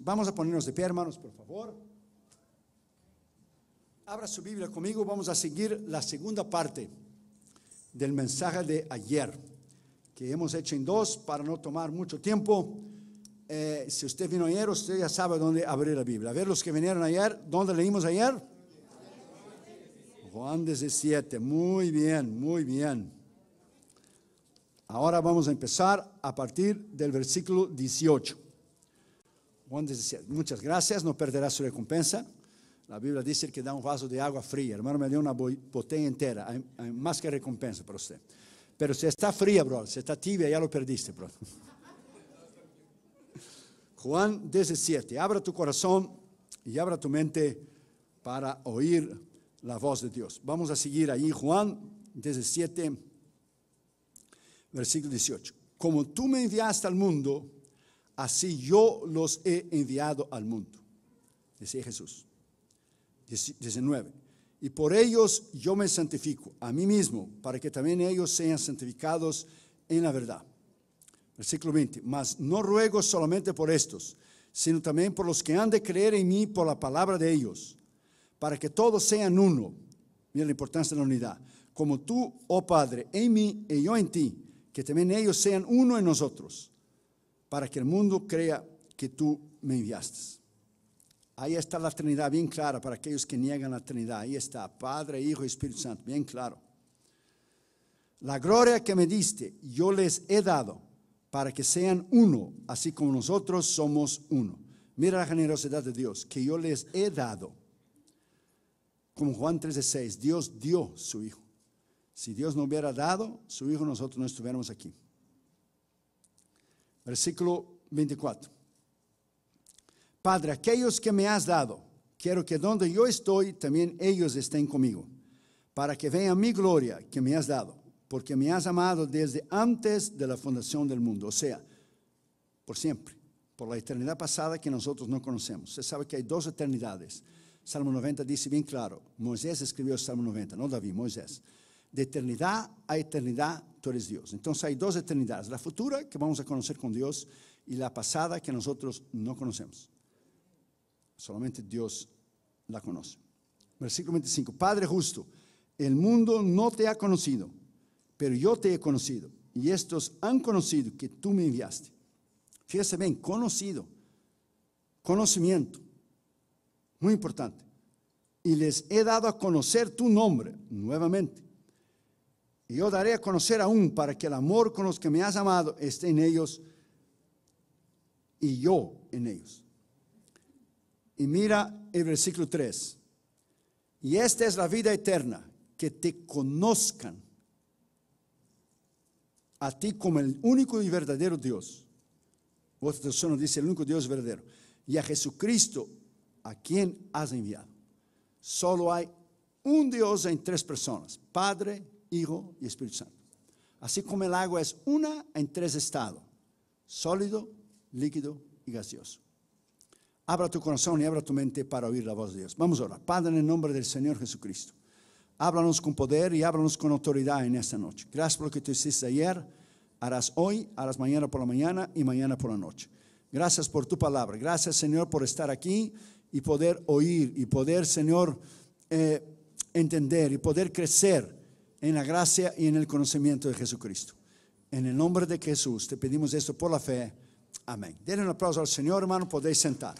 Vamos a ponernos de pie, hermanos, por favor. Abra su Biblia conmigo, vamos a seguir la segunda parte del mensaje de ayer, que hemos hecho en dos para no tomar mucho tiempo. Eh, si usted vino ayer, usted ya sabe dónde abrir la Biblia. A ver, los que vinieron ayer, ¿dónde leímos ayer? Juan 17, muy bien, muy bien. Ahora vamos a empezar a partir del versículo 18. Juan 17, muchas gracias, no perderás su recompensa. La Biblia dice que da un vaso de agua fría. Hermano, me dio una botella entera. más que recompensa para usted. Pero si está fría, bro, si está tibia, ya lo perdiste, bro. Juan 17. Abra tu corazón y abra tu mente para oír la voz de Dios. Vamos a seguir ahí. Juan 17, versículo 18. Como tú me enviaste al mundo, así yo los he enviado al mundo. Decía Jesús. 19. Y por ellos yo me santifico a mí mismo, para que también ellos sean santificados en la verdad. Versículo 20. Mas no ruego solamente por estos, sino también por los que han de creer en mí por la palabra de ellos, para que todos sean uno. Mira la importancia de la unidad. Como tú, oh Padre, en mí y yo en ti, que también ellos sean uno en nosotros para que el mundo crea que tú me enviaste. Ahí está la Trinidad bien clara para aquellos que niegan la Trinidad. Ahí está, Padre, Hijo y Espíritu Santo, bien claro. La gloria que me diste, yo les he dado para que sean uno, así como nosotros somos uno. Mira la generosidad de Dios, que yo les he dado. Como Juan 6 Dios dio su Hijo. Si Dios no hubiera dado su Hijo, nosotros no estuviéramos aquí. Versículo 24. Padre, aquellos que me has dado, quiero que donde yo estoy, también ellos estén conmigo, para que vea mi gloria que me has dado, porque me has amado desde antes de la fundación del mundo, o sea, por siempre, por la eternidad pasada que nosotros no conocemos. Se sabe que hay dos eternidades. Salmo 90 dice bien claro, Moisés escribió Salmo 90, no David, Moisés. De eternidad a eternidad tú eres Dios. Entonces hay dos eternidades, la futura que vamos a conocer con Dios y la pasada que nosotros no conocemos. Solamente Dios la conoce. Versículo 25, Padre justo, el mundo no te ha conocido, pero yo te he conocido y estos han conocido que tú me enviaste. Fíjese bien, conocido, conocimiento, muy importante. Y les he dado a conocer tu nombre nuevamente y yo daré a conocer aún para que el amor con los que me has amado esté en ellos y yo en ellos. Y mira el versículo 3. Y esta es la vida eterna, que te conozcan a ti como el único y verdadero Dios. Vosotros persona dice, el único Dios verdadero. Y a Jesucristo, a quien has enviado. Solo hay un Dios en tres personas, Padre, Hijo y Espíritu Santo. Así como el agua es una en tres estados, sólido, líquido y gaseoso. Abra tu corazón y abra tu mente para oír la voz de Dios. Vamos ahora. Padre, en el nombre del Señor Jesucristo, háblanos con poder y háblanos con autoridad en esta noche. Gracias por lo que tú hiciste ayer, harás hoy, harás mañana por la mañana y mañana por la noche. Gracias por tu palabra. Gracias, Señor, por estar aquí y poder oír y poder, Señor, eh, entender y poder crecer en la gracia y en el conocimiento de Jesucristo. En el nombre de Jesús te pedimos esto por la fe. Amén. Denle un aplauso al Señor, hermano. Podéis sentar.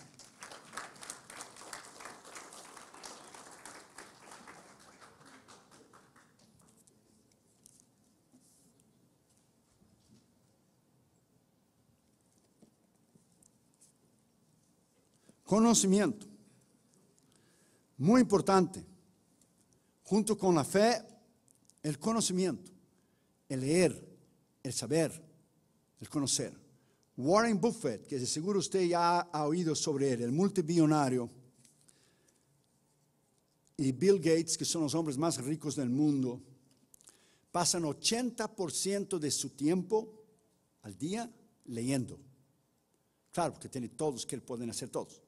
Conocimiento. Muy importante. Junto con la fe el conocimiento, el leer, el saber, el conocer. Warren Buffett, que seguro usted ya ha oído sobre él, el multibillonario, y Bill Gates, que son los hombres más ricos del mundo, pasan 80% de su tiempo al día leyendo. Claro, porque tiene todos que pueden hacer todos.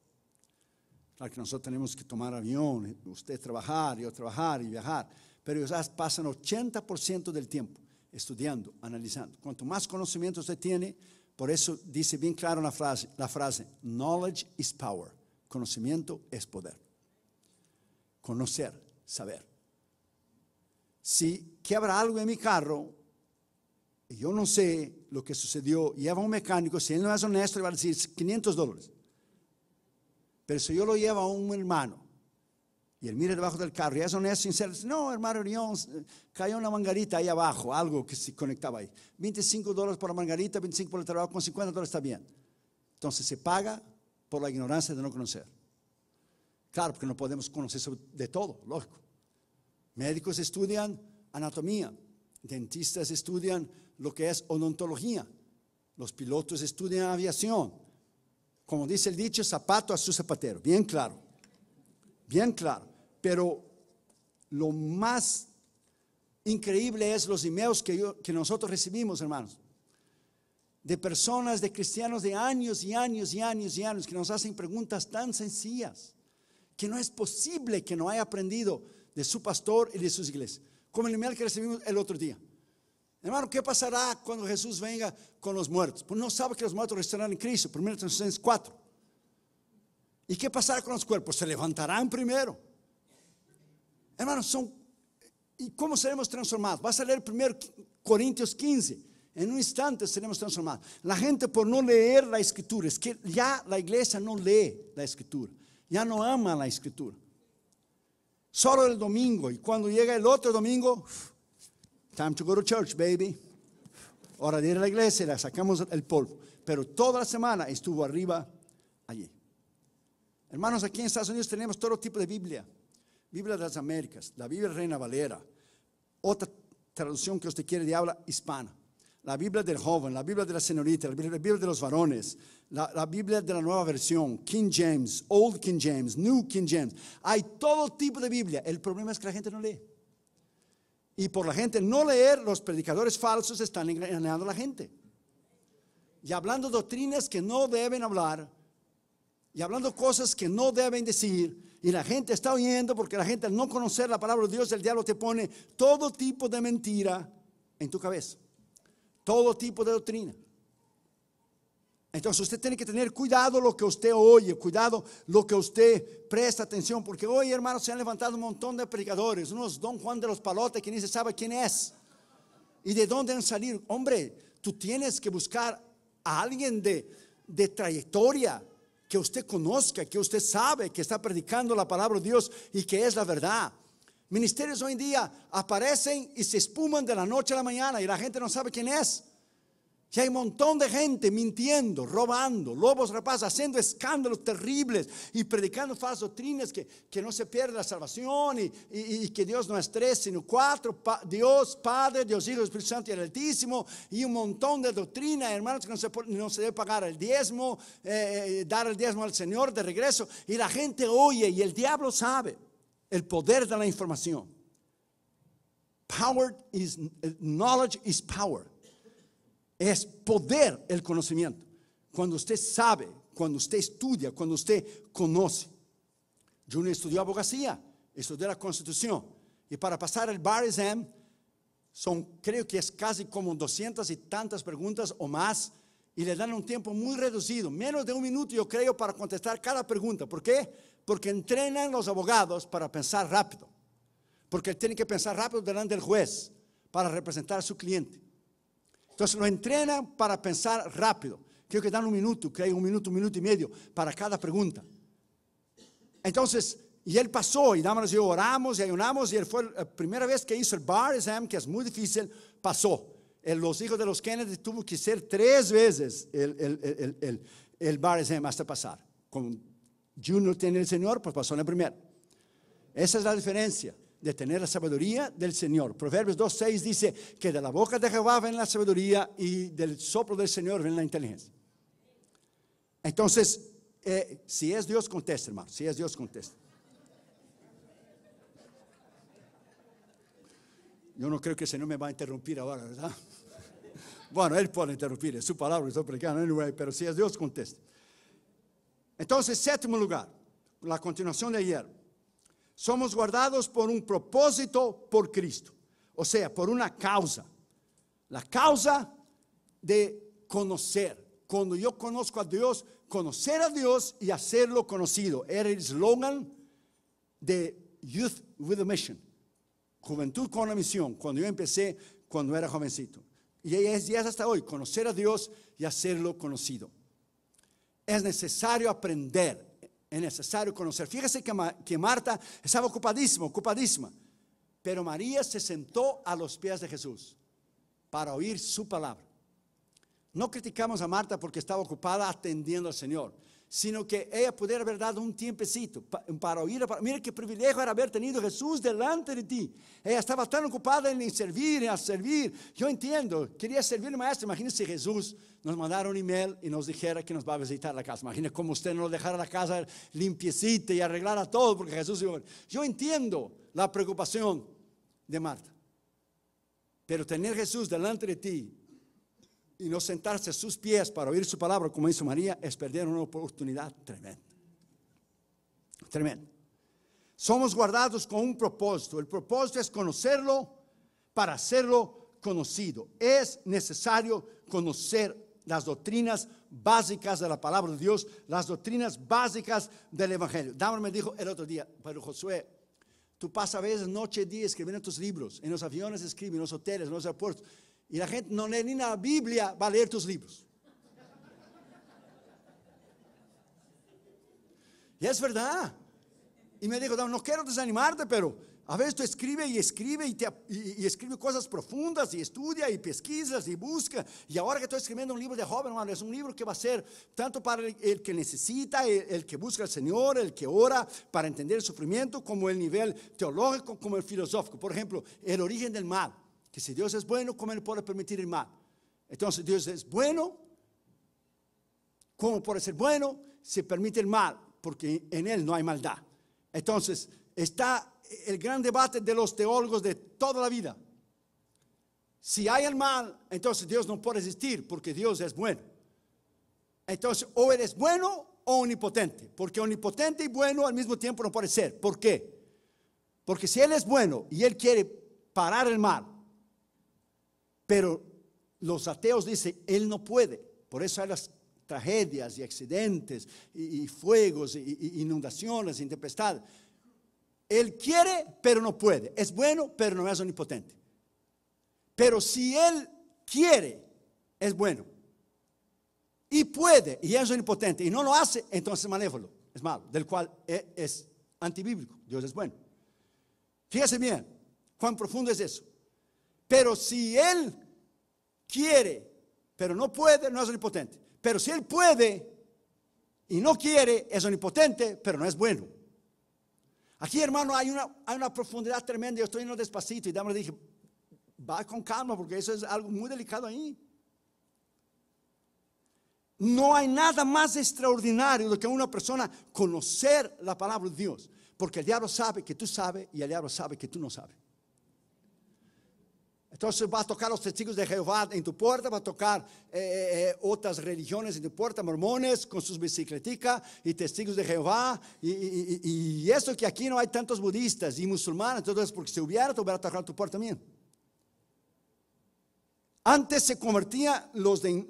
Claro que nosotros tenemos que tomar avión, usted trabajar, yo trabajar y viajar pero ellos pasan 80% del tiempo estudiando, analizando. Cuanto más conocimiento usted tiene, por eso dice bien claro la frase, la frase, knowledge is power, conocimiento es poder. Conocer, saber. Si habrá algo en mi carro, yo no sé lo que sucedió, lleva un mecánico, si él no es honesto, le va a decir 500 dólares. Pero si yo lo llevo a un hermano y él mira debajo del carro, y eso no es sincero. No, hermano unión. cayó una mangarita ahí abajo, algo que se conectaba ahí. 25 dólares por la mangarita, 25 por el trabajo, con 50 dólares está bien. Entonces se paga por la ignorancia de no conocer. Claro, porque no podemos conocer de todo, lógico. Médicos estudian anatomía, dentistas estudian lo que es odontología, los pilotos estudian aviación. Como dice el dicho, zapato a su zapatero, bien claro, bien claro. Pero lo más increíble es los emails que, que nosotros recibimos, hermanos, de personas, de cristianos de años y años y años y años, que nos hacen preguntas tan sencillas, que no es posible que no haya aprendido de su pastor y de sus iglesias, como el email que recibimos el otro día. Hermano, ¿qué pasará cuando Jesús venga con los muertos? Pues no sabe que los muertos estarán en Cristo, 1 Corintios 4. ¿Y qué pasará con los cuerpos? Se levantarán primero. Hermanos, son, ¿y cómo seremos transformados? Vas a leer primero Corintios 15. En un instante seremos transformados. La gente por no leer la escritura, es que ya la iglesia no lee la escritura, ya no ama la escritura. Solo el domingo y cuando llega el otro domingo, time to go to church, baby. Hora de ir a la iglesia, la sacamos el polvo. Pero toda la semana estuvo arriba allí. Hermanos, aquí en Estados Unidos tenemos todo tipo de Biblia. Biblia de las Américas, la Biblia Reina Valera, otra traducción que usted quiere de habla hispana, la Biblia del joven, la Biblia de la señorita, la Biblia, de los varones, la, la, Biblia de la nueva versión, King James, Old King James, New King James. Hay todo tipo de Biblia. El problema es que la gente no lee. Y por la gente no leer, los predicadores falsos están engañando a la gente. Y hablando doctrinas que no deben hablar, y hablando cosas que no deben decir, y la gente está oyendo porque la gente al no conocer la palabra de Dios, el diablo te pone todo tipo de mentira en tu cabeza. Todo tipo de doctrina. Entonces usted tiene que tener cuidado lo que usted oye, cuidado lo que usted presta atención, porque hoy hermanos se han levantado un montón de predicadores, unos don Juan de los Palotes que ni se sabe quién es y de dónde han salido. Hombre, tú tienes que buscar a alguien de, de trayectoria, que usted conozca, que usted sabe que está predicando la palabra de Dios y que es la verdad. Ministerios hoy en día aparecen y se espuman de la noche a la mañana y la gente no sabe quién es. Y hay un montón de gente mintiendo, robando, lobos rapaces, haciendo escándalos terribles y predicando falsas doctrinas que, no se pierde la salvación y, que Dios no es tres, sino cuatro, Dios Padre, Dios Hijo, Espíritu Santo y el Altísimo, y un montón de doctrina, hermanos, que no se, no se debe pagar el diezmo, eh, eh, dar el diezmo al Señor de regreso, y la gente oye y el diablo sabe el poder de la información. Power is, eh, knowledge is power. Es poder el conocimiento. Cuando usted sabe, cuando usted estudia, cuando usted conoce. Yo no estudié abogacía, estudié la constitución. Y para pasar el bar exam, son, creo que es casi como 200 y tantas preguntas o más, y le dan un tiempo muy reducido, menos de un minuto yo creo, para contestar cada pregunta. ¿Por qué? Porque entrenan los abogados para pensar rápido, porque tienen que pensar rápido delante del juez para representar a su cliente. Entonces nos entrenan para pensar rápido. Creo que dan un minuto, que hay un minuto, un minuto y medio para cada pregunta. Entonces, y él pasó, y dámonos oramos y ayunamos, y él fue la primera vez que hizo el bar exam, que es muy difícil, pasó. Eh, los hijos de los Kennedy tuvo que ser tres veces el, bar exam hasta pasar. Como Junior tiene el Señor, pues pasó en la primera. Esa es la diferencia de tener la sabiduría del Señor. Proverbios 2.6 dice que de la boca de Jehová ven la sabiduría y del soplo del Señor ven la inteligencia. Entonces, eh, si es Dios, contesta, hermano. Si es Dios, contesta. Yo no creo que el Señor me va a interrumpir ahora, ¿verdad? Bueno, Él puede interrumpir, es su palabra, pero si es Dios, contesta. Entonces, séptimo lugar, la continuación de ayer. Somos guardados por un propósito por Cristo, o sea, por una causa. La causa de conocer. Cuando yo conozco a Dios, conocer a Dios y hacerlo conocido. Era el eslogan de Youth with a Mission. Juventud con la misión, cuando yo empecé, cuando era jovencito. Y es, hasta hoy, conocer a Dios y hacerlo conocido. Es necesario aprender es necesario conocer. Fíjese que, que Marta estaba ocupadísima, ocupadísima, pero María se sentó a los pies de Jesús para oír su palabra. No criticamos a Marta porque estaba ocupada atendiendo al Señor sino que ella pudiera haber dado un tiempecito para oír. Para, mira qué privilegio era haber tenido Jesús delante de ti. Ella estaba tan ocupada en servir, en servir. Yo entiendo, quería servir maestro. Imagínese Jesús nos mandara un email y nos dijera que nos va a visitar la casa. Imagínese cómo usted no dejara la casa limpiecita y arreglara todo, porque Jesús ver. yo entiendo la preocupación de Marta. Pero tener Jesús delante de ti y no sentarse a sus pies para oír su palabra como hizo María, es perder una oportunidad tremenda. Tremenda. Somos guardados con un propósito. El propósito es conocerlo para hacerlo conocido. Es necesario conocer las doctrinas básicas de la palabra de Dios, las doctrinas básicas del Evangelio. Dámar me dijo el otro día, pero Josué, tú pasas a veces noche y día escribiendo tus libros, en los aviones escribes en los hoteles, en los aeropuertos. Y la gente no lee ni la Biblia, va a leer tus libros. Y es verdad. Y me dijo, no quiero desanimarte, pero a veces tú escribe y escribe y, te, escribe cosas profundas y estudia y pesquisas y busca. Y ahora que estoy escribiendo un libro de joven, es un libro que va a ser tanto para el, que necesita, el, que busca al Señor, el que ora para entender el sufrimiento, como el nivel teológico, como el filosófico. Por ejemplo, el origen del mal. Que si Dios es bueno, ¿cómo Él puede permitir el mal? Entonces Dios es bueno. ¿Cómo puede ser bueno si permite el mal? Porque en Él no hay maldad. Entonces está el gran debate de los teólogos de toda la vida. Si hay el mal, entonces Dios no puede existir porque Dios es bueno. Entonces, o eres bueno o omnipotente, porque omnipotente y bueno al mismo tiempo no puede ser. ¿Por qué? Porque si Él es bueno y Él quiere parar el mal, pero los ateos dicen, Él no puede. Por eso hay las tragedias y accidentes y, fuegos y, inundaciones y tempestades. Él quiere, pero no puede. Es bueno, pero no es omnipotente. Pero si Él quiere, es bueno. Y puede, y es omnipotente, y no lo hace, entonces es malévolo, es malo, del cual e, es, antibíblico. Dios es bueno. Fíjese bien, cuán profundo es eso. Pero si Él quiere, pero no puede, no es omnipotente. Pero si él puede y no quiere, es omnipotente, pero no es bueno. Aquí, hermano, hay una, una profundidad tremenda. Yo estoy yendo despacito y le dije, va con calma porque eso es algo muy delicado ahí. No hay nada más extraordinario de que una persona conocer la palabra de Dios. Porque el diablo sabe que tú sabes y el diablo sabe que tú no sabes. Entonces va a tocar los testigos de Jehová en tu puerta, Va a tocar eh, eh, eh, otras religiones en tu puerta, mormones con sus bicicletas y testigos de Jehová. Y, eso que aquí no hay tantos budistas y musulmanes, entonces porque si hubiera, te hubiera tocado tu puerta también. Antes se convertían los, de,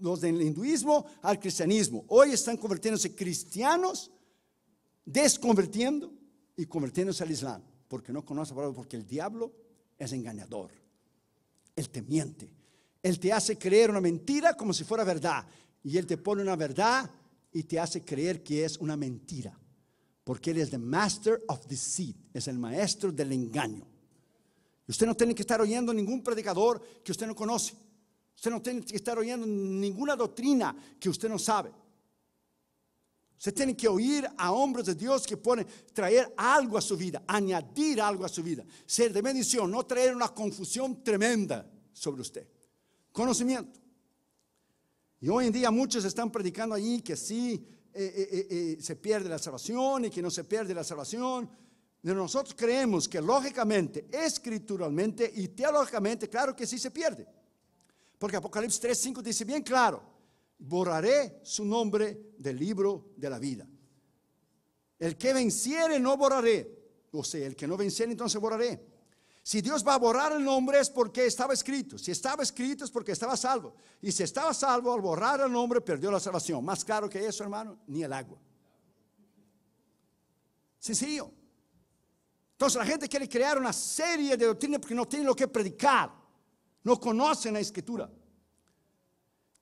los del hinduismo al cristianismo. Hoy están convirtiéndose cristianos, desconvirtiendo y convirtiéndose al islam, porque no conoce la palabra, porque el diablo es engañador. Él te miente. Él te hace creer una mentira como si fuera verdad. Y Él te pone una verdad y te hace creer que es una mentira. Porque Él es the master of deceit, es el maestro del engaño. usted no tiene que estar oyendo ningún predicador que usted no conoce. Usted no tiene que estar oyendo ninguna doctrina que usted no sabe. Se tiene que oír a hombres de Dios que pueden traer algo a su vida, añadir algo a su vida, ser de bendición, no traer una confusión tremenda sobre usted. Conocimiento. Y hoy en día muchos están predicando ahí que sí eh, eh, eh, se pierde la salvación y que no se pierde la salvación. Nosotros creemos que lógicamente, escrituralmente y teológicamente, claro que sí se pierde. Porque Apocalipsis 5 dice bien claro, borraré su nombre del libro de la vida. El que venciere no borraré. O sea, el que no venciere entonces borraré. Si Dios va a borrar el nombre es porque estaba escrito. Si estaba escrito es porque estaba salvo. Y si estaba salvo, al borrar el nombre perdió la salvación. Más claro que eso, hermano, ni el agua. Sencillo. Entonces la gente quiere crear una serie de doctrinas porque no tienen lo que predicar. No conocen la escritura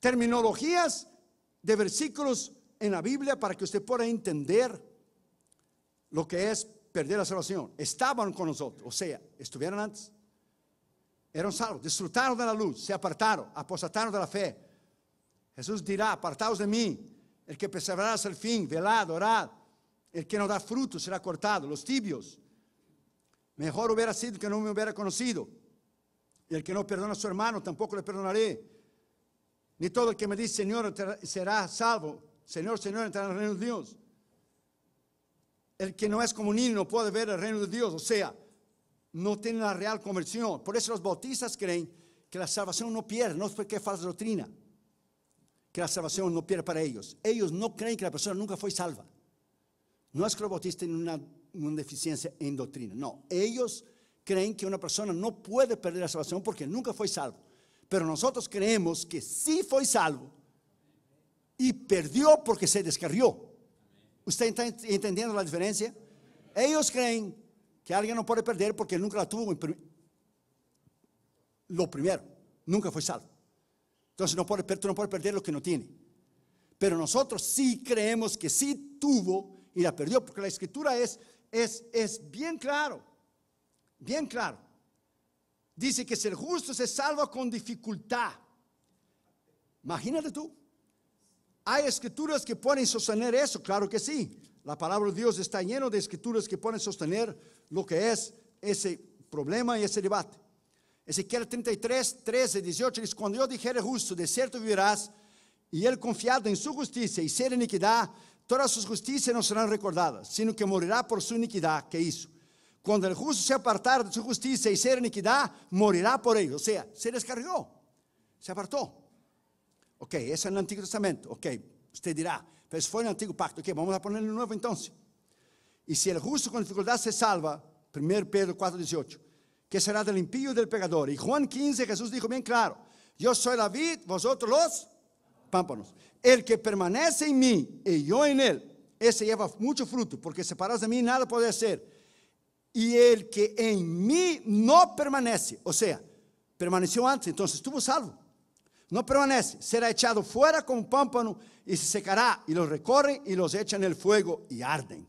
terminologías de versículos en la Biblia para que usted pueda entender lo que es perder la salvación. Estaban con nosotros, o sea, estuvieron antes. Eran salvos, disfrutaron de la luz, se apartaron, apostataron de la fe. Jesús dirá, apartaos de mí, el que perseverará hasta el fin, velad, orad, el que no da fruto será cortado, los tibios. Mejor hubiera sido que no me hubiera conocido. Y el que no perdona a su hermano, tampoco le perdonaré. Ni todo el que me dice Señor será salvo. Señor, Señor, entrará en el reino de Dios. El que no es como no puede ver el reino de Dios. O sea, no tiene la real conversión. Por eso los bautistas creen que la salvación no pierde. No es porque es falsa doctrina. Que la salvación no pierde para ellos. Ellos no creen que la persona nunca fue salva. No es que los bautistas tienen una, una deficiencia en doctrina. No, ellos creen que una persona no puede perder la salvación porque nunca fue salva. Pero nosotros creemos que sí fue salvo y perdió porque se descarrió. ¿Usted está entendiendo la diferencia? Ellos creen que alguien no puede perder porque nunca la tuvo lo primero, nunca fue salvo. Entonces no puede, tú no puedes perder lo que no tiene. Pero nosotros sí creemos que sí tuvo y la perdió porque la escritura es, es, es bien claro, bien claro. Dice que ser justo se salva con dificultad, imagínate tú. ¿Hay escrituras que pueden sostener eso? Claro que sí. La palabra de Dios está llena de escrituras que pueden sostener lo que es ese problema y ese debate. Ezequiel 33, 13, 18 dice, cuando yo dijere justo, de cierto vivirás, y él confiado en su justicia y ser iniquidad, todas sus justicias no serán recordadas, sino que morirá por su iniquidad que hizo. Cuando el justo se apartara de su justicia y ser iniquidad, morirá por ello. O sea, se descargó, se apartó. Ok, eso es en el Antiguo Testamento. Ok, usted dirá, pues fue en el Antiguo Pacto. Ok, vamos a ponerle el nuevo entonces. Y si el justo con dificultad se salva, 1 Pedro 4:18, que será del impío y del pecador. Y Juan 15, Jesús dijo bien claro, yo soy la vid, vosotros los pámpanos. El que permanece en mí y yo en él, ese lleva mucho fruto, porque separados de mí nada puede hacer y el que en mí no permanece, o sea, permaneció antes, entonces estuvo salvo. No permanece, será echado fuera como pámpano y se secará y los recorren y los echan en el fuego y arden.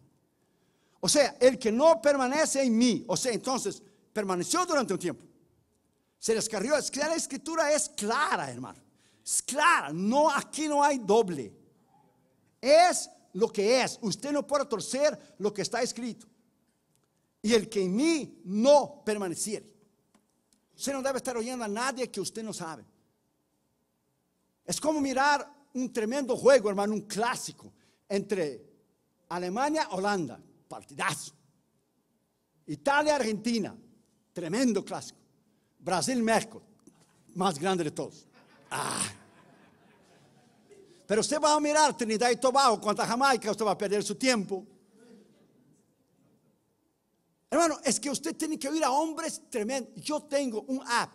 O sea, el que no permanece en mí, o sea, entonces permaneció durante un tiempo. Se descarrió, es que la escritura es clara, hermano. Es clara, no aquí no hay doble. Es lo que es, usted no puede torcer lo que está escrito y el que en mí no permaneciera Usted no debe estar oyendo a nadie que usted no sabe. Es como mirar un tremendo juego, hermano, un clásico entre Alemania, Holanda, partidazo. Italia, Argentina, tremendo clásico. Brasil, México, más grande de todos. Ah. Pero usted va a mirar Trinidad y Tobago contra Jamaica, usted va a perder su tiempo. Hermano, es que usted tiene que oír a hombres tremendos. Yo tengo un app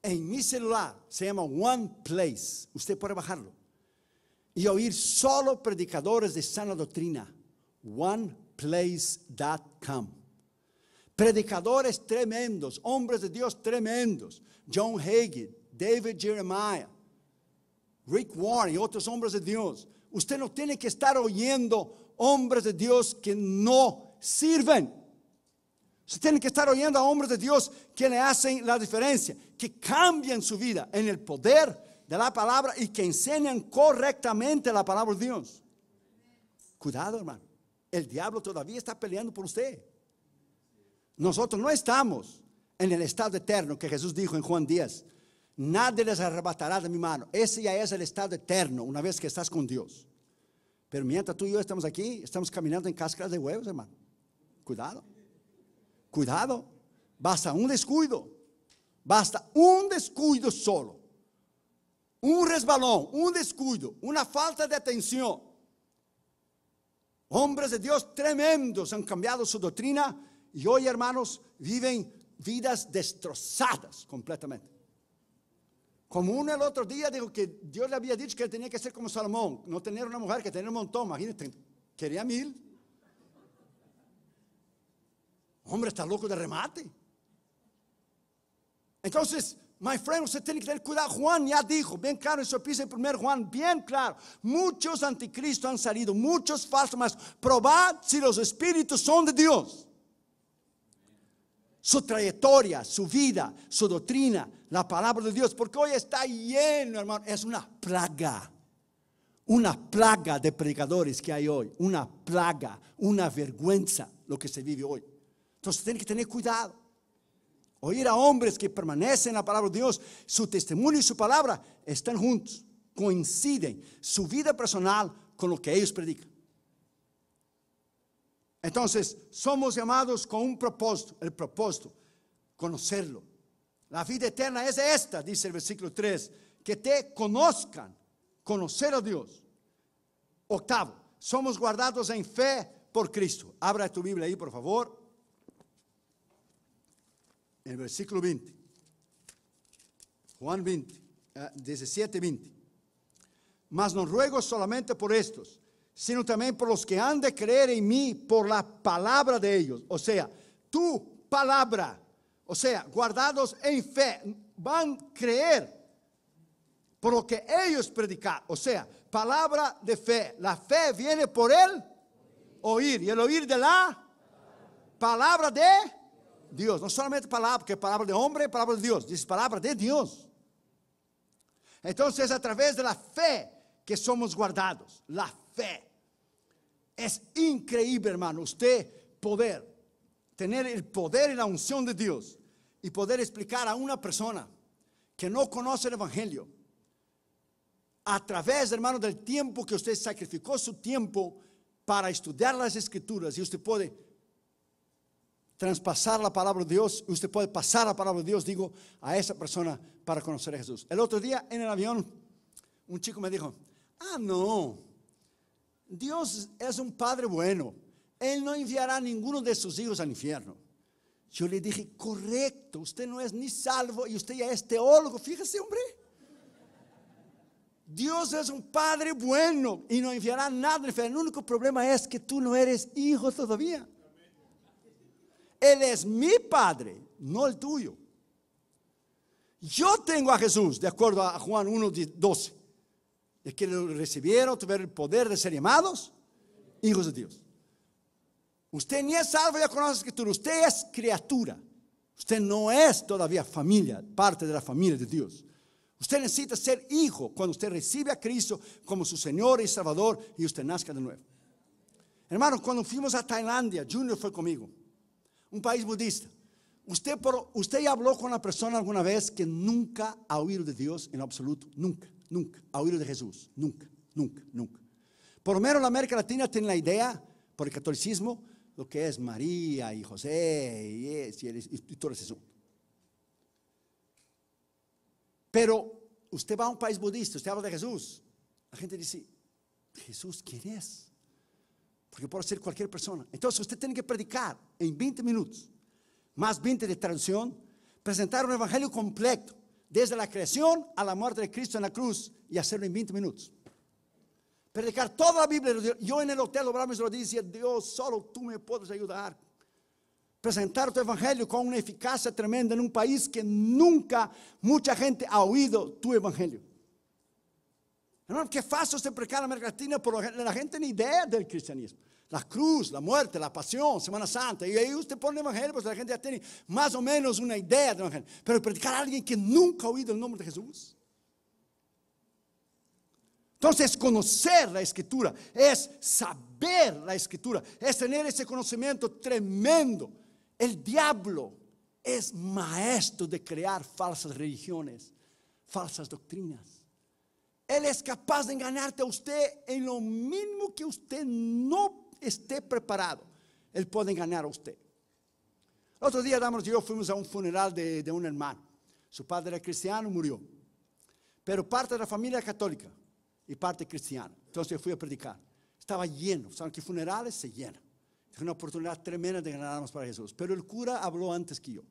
en mi celular, se llama One Place. Usted puede bajarlo y oír solo predicadores de sana doctrina. OnePlace.com. Predicadores tremendos, hombres de Dios tremendos. John Hagin, David Jeremiah, Rick Warren y otros hombres de Dios. Usted no tiene que estar oyendo hombres de Dios que no sirven. Se tienen que estar oyendo a hombres de Dios que le hacen la diferencia, que cambian su vida en el poder de la palabra y que enseñan correctamente la palabra de Dios. Cuidado, hermano. El diablo todavía está peleando por usted. Nosotros no estamos en el estado eterno que Jesús dijo en Juan 10. Nadie les arrebatará de mi mano. Ese ya es el estado eterno una vez que estás con Dios. Pero mientras tú y yo estamos aquí, estamos caminando en cáscaras de huevos, hermano. Cuidado, cuidado. Basta un descuido, basta un descuido solo, un resbalón, un descuido, una falta de atención. Hombres de Dios tremendos han cambiado su doctrina y hoy, hermanos, viven vidas destrozadas completamente. Como uno el otro día dijo que Dios le había dicho que él tenía que ser como Salomón, no tener una mujer, que tener un montón, imagínate, quería mil. Hombre, está loco de remate. Entonces, my friend, usted tiene que tener cuidado. Juan ya dijo, bien claro, eso dice el primer Juan, bien claro. Muchos anticristos han salido, muchos falsos, mas probad si los espíritus son de Dios. Su trayectoria, su vida, su doctrina, la palabra de Dios, porque hoy está lleno, hermano, es una plaga una plaga de predicadores que hay hoy, una plaga, una vergüenza lo que se vive hoy. Entonces tiene que tener cuidado. Oír a hombres que permanecen en la palabra de Dios, su testimonio y su palabra están juntos, coinciden su vida personal con lo que ellos predican. Entonces, somos llamados con un propósito, el propósito, conocerlo. La vida eterna es esta, dice el versículo 3, que te conozcan, conocer a Dios. Octavo, somos guardados en fe por Cristo. Abra tu Biblia ahí, por favor en el versículo 20. Juan 20, 17, 20. Mas no ruego solamente por estos, sino también por los que han de creer en mí por la palabra de ellos. O sea, tu palabra. O sea, guardados en fe, van a creer por lo que ellos predican. O sea, palabra de fe. La fe viene por el oír. Y el oír de la palabra de Dios, no solamente palabra, porque palabra de hombre, palabra de Dios, dice palabra de Dios. Entonces, a través de la fe que somos guardados, la fe. Es increíble, hermano, usted poder tener el poder y la unción de Dios y poder explicar a una persona que no conoce el Evangelio, a través, hermano, del tiempo que usted sacrificó su tiempo para estudiar las escrituras y usted puede transpasar la palabra de Dios, usted puede pasar la palabra de Dios, digo, a esa persona para conocer a Jesús. El otro día en el avión, un chico me dijo, ah, no, Dios es un padre bueno, Él no enviará ninguno de sus hijos al infierno. Yo le dije, correcto, usted no es ni salvo y usted ya es teólogo, fíjese hombre. Dios es un padre bueno y no enviará nada al infierno. El único problema es que tú no eres hijo todavía. Él es mi Padre, no el tuyo. Yo tengo a Jesús, de acuerdo a Juan 1, 12. Es que lo recibieron, tuvieron el poder de ser llamados hijos de Dios. Usted ni es salvo, ya conoce la escritura. Usted es criatura. Usted no es todavía familia, parte de la familia de Dios. Usted necesita ser hijo cuando usted recibe a Cristo como su Señor y Salvador y usted nazca de nuevo. Hermano cuando fuimos a Tailandia, Junior fue conmigo un país budista. Usted, por, usted habló con una persona alguna vez que nunca ha oído de Dios en absoluto, nunca, nunca, ha oído de Jesús, nunca, nunca, nunca. Por lo menos la América Latina tiene la idea, por el catolicismo, lo que es María y José y, todo eso Pero usted va a un país budista, usted habla de Jesús. La gente dice, Jesús, ¿quién es? porque puede ser cualquier persona. Entonces usted tiene que predicar en 20 minutos, más 20 de traducción, presentar un evangelio completo, desde la creación a la muerte de Cristo en la cruz, y hacerlo en 20 minutos. Predicar toda la Biblia. Yo en el hotel lo mis Lo Dios, solo tú me puedes ayudar. Presentar tu evangelio con una eficacia tremenda en un país que nunca mucha gente ha oído tu evangelio. Hermano, qué fácil se predicar en América Latina, la gente ni idea del cristianismo. La cruz, la muerte, la pasión, Semana Santa. Y ahí usted pone el evangelio, pues la gente ya tiene más o menos una idea del evangelio. Pero predicar a alguien que nunca ha oído el nombre de Jesús. Entonces, conocer la escritura es saber la escritura, es tener ese conocimiento tremendo. El diablo es maestro de crear falsas religiones, falsas doctrinas. Él es capaz de engañarte a usted en lo mismo que usted no esté preparado. Él puede engañar a usted. otro día, Damos y yo fuimos a un funeral de, un hermano. Su padre era cristiano, murió. Pero parte de la familia católica y parte cristiana. Entonces yo fui a predicar. Estaba lleno. Saben que funerales se llenan. Es una oportunidad tremenda de ganarnos para Jesús. Pero el cura habló antes que yo.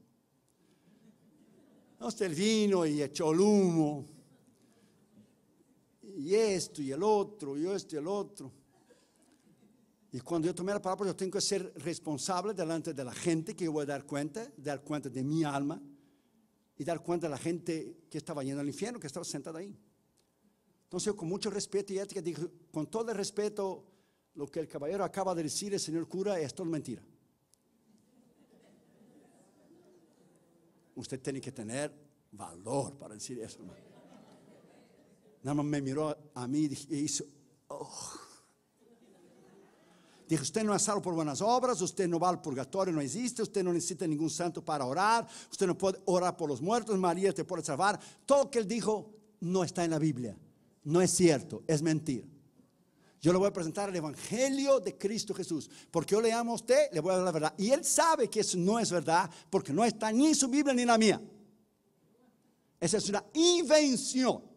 Entonces él vino y echó el humo y esto y el otro, y esto y el otro. Y cuando yo tomé la palabra, yo tengo que ser responsable delante de la gente que yo voy a dar cuenta, dar cuenta de mi alma y dar cuenta de la gente que estaba yendo al infierno, que estaba sentada ahí. Entonces yo con mucho respeto y ética dije, con todo el respeto, lo que el caballero acaba de decir, el señor cura, es mentira. Usted tiene que tener valor para decir eso, hermano. Nada más me miró a mí y hizo, oh. Dijo, usted no es salvo por buenas obras, usted no va al purgatorio, no existe, usted no necesita ningún santo para orar, usted no puede orar por los muertos, María te puede salvar. Todo lo que él dijo no está en la Biblia, no es cierto, es mentira. Yo le voy a presentar el Evangelio de Cristo Jesús. Porque yo le amo a usted, le voy a dar la verdad. Y él sabe que eso no es verdad, porque no está ni en su Biblia ni en la mía. Esa es una invención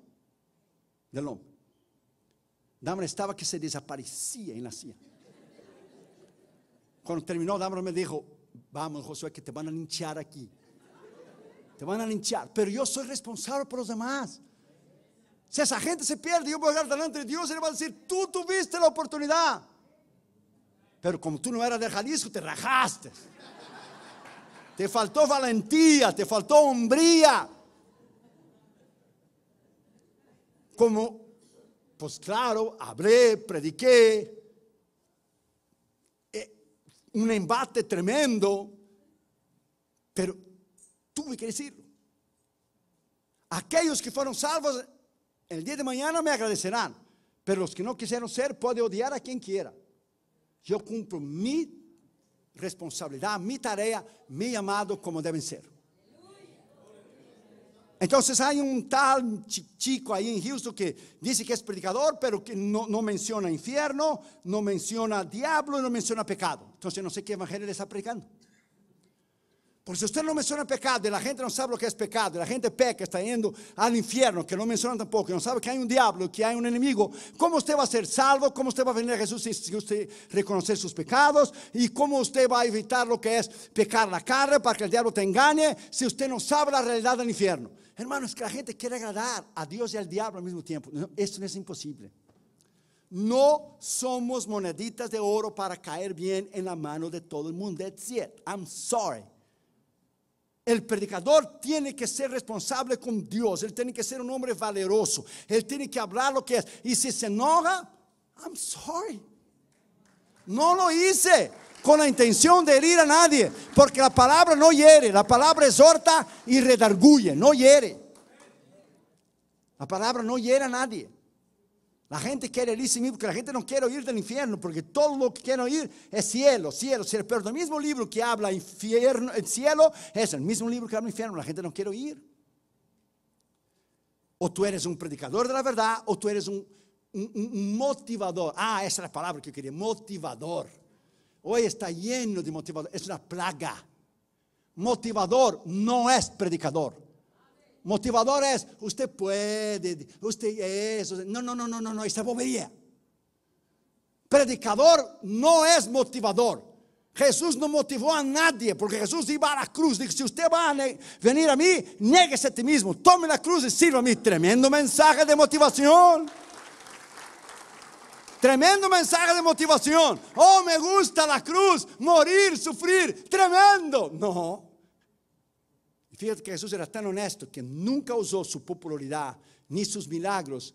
del hombre. estaba que se desaparecía en la silla. Cuando terminó, Damron me dijo, vamos Josué, que te van a linchar aquí. Te van a linchar, pero yo soy responsable por los demás. Si esa gente se pierde, yo voy a llegar delante de Dios y le voy a decir, tú tuviste la oportunidad. Pero como tú no eras de Jalisco, te rajaste. Te faltó valentía, te faltó hombría. como, pues claro, hablé, prediqué, eh, un embate tremendo, pero tuve que decirlo. Aquellos que fueron salvos el día de mañana me agradecerán, pero los que no quisieron ser pueden odiar a quien quiera. Yo cumplo mi responsabilidad, mi tarea, mi llamado como deben ser. Entonces hay un tal chico ahí en Houston que dice que es predicador, pero que no, menciona infierno, no menciona diablo, no menciona pecado. Entonces no sé qué evangelio le está predicando. Porque si usted no menciona pecado y la gente no sabe lo que es pecado, y la gente peca, está yendo al infierno, que no menciona tampoco, no sabe que hay un diablo, que hay un enemigo, ¿cómo usted va a ser salvo? ¿Cómo usted va a venir a Jesús si usted reconocer sus pecados? ¿Y cómo usted va a evitar lo que es pecar la carne para que el diablo te engañe si usted no sabe la realidad del infierno? Hermanos, que la gente quiere agradar a Dios y al diablo al mismo tiempo. esto no es imposible. No somos moneditas de oro para caer bien en la mano de todo el mundo. That's it. I'm sorry. El predicador tiene que ser responsable con Dios. Él tiene que ser un hombre valeroso. Él tiene que hablar lo que es. Y si se enoja, I'm sorry. No lo hice con la intención de herir a nadie, porque la palabra no hiere, la palabra exhorta y redarguye, no hiere. La palabra no hiere a nadie. La gente quiere sin mí porque la gente no quiere oír del infierno, porque todo lo que quiere oír es cielo, cielo, cielo. Pero el mismo libro que habla infierno, el cielo es el mismo libro que habla infierno. La gente no quiere oír. O tú eres un predicador de la verdad, o tú eres un, un motivador. Ah, esa es la palabra que yo quería, motivador. Hoy está lleno de motivador. Es una plaga. Motivador no es predicador. Motivador es, usted puede, usted es. No, no, no, no, no, no, esa bobería. Predicador no es motivador. Jesús no motivó a nadie, porque Jesús iba a la cruz. Dijo, si usted va a venir a mí, nieguese a ti mismo, tome la cruz y sirva a mí. Tremendo mensaje de motivación. Tremendo mensaje de motivación. Oh, me gusta la cruz, morir, sufrir. Tremendo. No. Fíjate que Jesús era tan honesto que nunca usó su popularidad ni sus milagros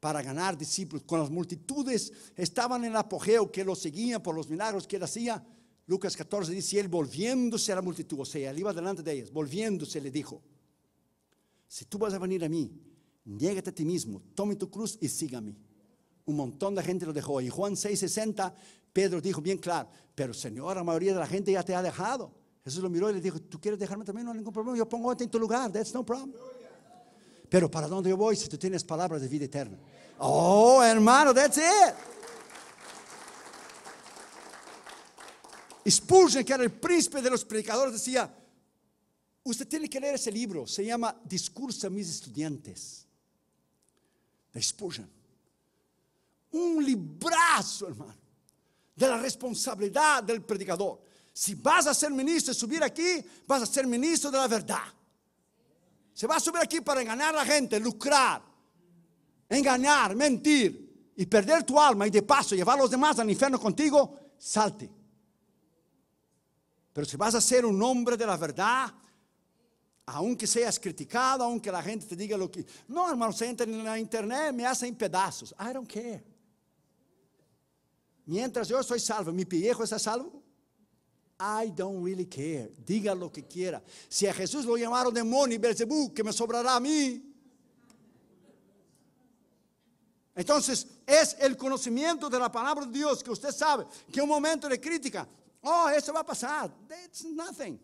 para ganar discípulos. con las multitudes estaban en el apogeo que lo seguían por los milagros que él hacía, Lucas 14 dice, él volviéndose a la multitud, o sea, él iba delante de ellas, volviéndose le dijo, si tú vas a venir a mí, niégate a ti mismo, tome tu cruz y sígame un montón de gente lo dejó. Y Juan 6:60, Pedro dijo bien claro, pero Señor, la mayoría de la gente ya te ha dejado. Jesús lo miró y le dijo, tú quieres dejarme también, no hay ningún problema, yo pongo en tu lugar, that's no problem. Pero ¿para dónde yo voy si tú tienes palabras de vida eterna? Oh, hermano, that's it. que era el príncipe de los predicadores, decía, usted tiene que leer ese libro, se llama Discurso a mis estudiantes, la Spurgeon un librazo, hermano, de la responsabilidad del predicador. Si vas a ser ministro y subir aquí, vas a ser ministro de la verdad. Se va a subir aquí para engañar a la gente, lucrar, engañar, mentir y perder tu alma y de paso llevar a los demás al infierno contigo, salte. Pero si vas a ser un hombre de la verdad, aunque seas criticado, aunque la gente te diga lo que... No, hermano, se entra en la internet, me hacen pedazos. I don't care. Mientras yo soy salvo, mi pellejo está salvo. I don't really care. Diga lo que quiera. Si a Jesús lo llamaron demonio y Belzebú, que me sobrará a mí. Entonces, es el conocimiento de la palabra de Dios que usted sabe que un momento de crítica, oh, eso va a pasar. It's nothing.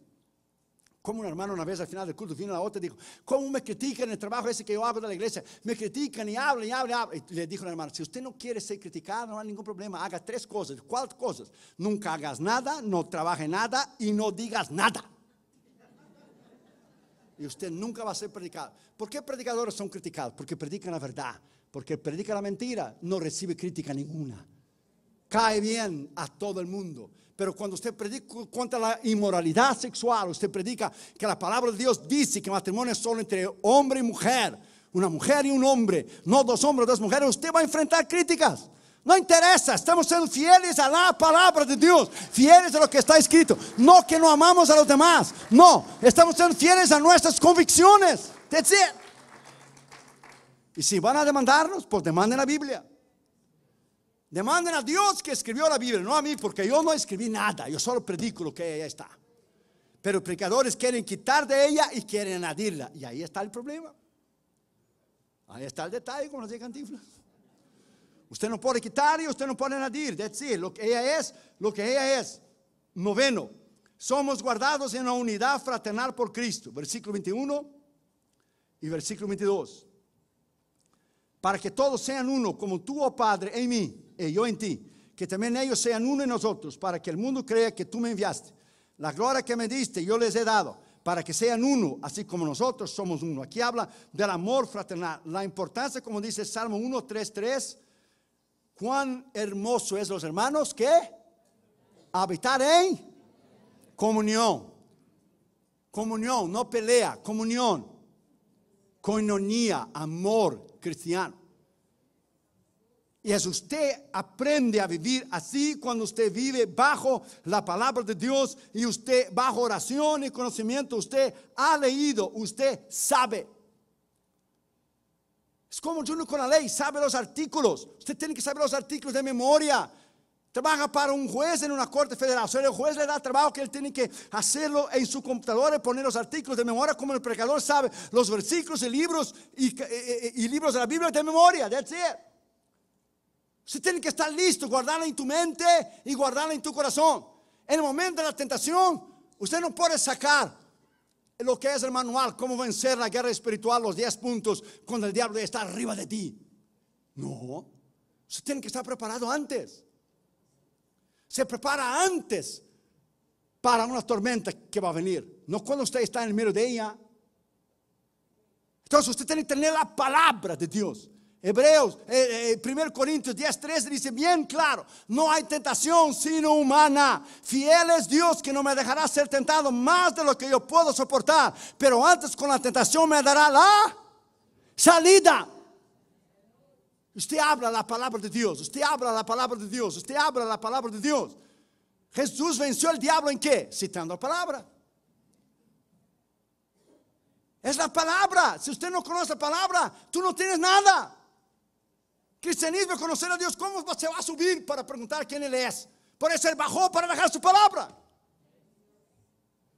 Como un hermano una vez al final del culto vino a la otra y dijo, ¿cómo me critican el trabajo ese que yo hago de la iglesia? Me critican y hablan y hablan y hablan. le dijo la hermano, si usted no quiere ser criticado, no hay ningún problema, haga tres cosas. cuatro cosas? Nunca hagas nada, no trabaje nada y no digas nada. Y usted nunca va a ser predicado. ¿Por qué predicadores son criticados? Porque predican la verdad. Porque predica la mentira, no recibe crítica ninguna. Cae bien a todo el mundo. Pero cuando usted predica contra la inmoralidad sexual, usted predica que la palabra de Dios dice que el matrimonio es solo entre hombre y mujer, una mujer y un hombre, no dos hombres, dos mujeres, usted va a enfrentar críticas. No interesa, estamos siendo fieles a la palabra de Dios, fieles a lo que está escrito. No que no amamos a los demás, no, estamos siendo fieles a nuestras convicciones. Y si van a demandarnos, pues demanden la Biblia. Demanden a Dios que escribió la Biblia, no a mí, porque yo no escribí nada, yo solo predico lo que ella está. Pero predicadores quieren quitar de ella y quieren añadirla. Y ahí está el problema. Ahí está el detalle, con nos Cantinflas. Usted no puede quitar y usted no puede añadir. Decir, lo que ella es, lo que ella es. Noveno, somos guardados en la unidad fraternal por Cristo. Versículo 21 y versículo 22. Para que todos sean uno, como tú, oh Padre, en mí y eh, yo en ti, que también ellos sean uno en nosotros, para que el mundo crea que tú me enviaste. La gloria que me diste yo les he dado, para que sean uno, así como nosotros somos uno. Aquí habla del amor fraternal, la importancia, como dice Salmo 1.3.3, cuán hermoso es los hermanos que habitar en comunión. Comunión, no pelea, comunión. Coinonía, amor cristiano. Y es usted aprende a vivir así cuando usted vive bajo la palabra de Dios y usted bajo oración y conocimiento, usted ha leído, usted sabe. Es como uno con la ley, sabe los artículos. Usted tiene que saber los artículos de memoria. Trabaja para un juez en una corte federal. O sea, el juez le da trabajo que él tiene que hacerlo en su computadora y poner los artículos de memoria, como el predicador sabe los versículos y libros y, eh, eh, y libros de la Biblia de memoria. That's it. Usted tiene que estar listo, guardarla en tu mente y guardarla en tu corazón En el momento de la tentación usted no puede sacar lo que es el manual, Cómo vencer la guerra espiritual, los 10 puntos cuando el diablo está arriba de ti. No, usted tiene que estar preparado antes. Se prepara antes para una tormenta que va a venir No cuando usted está en el medio de ella Entonces usted tiene que tener la palabra de Dios Hebreos, 1 eh, eh, Corintios 10, 13 dice bien claro, no hay tentación sino humana. Fiel es Dios que no me dejará ser tentado más de lo que yo puedo soportar, pero antes con la tentación me dará la salida. Usted habla la palabra de Dios, usted habla la palabra de Dios, usted habla la palabra de Dios. Jesús venció al diablo en qué? Citando la palabra. Es la palabra. Si usted no conoce la palabra, tú no tienes nada. Cristianismo es conocer a Dios. ¿Cómo se va a subir para preguntar quién Él es? Por eso Él bajó para dejar su palabra.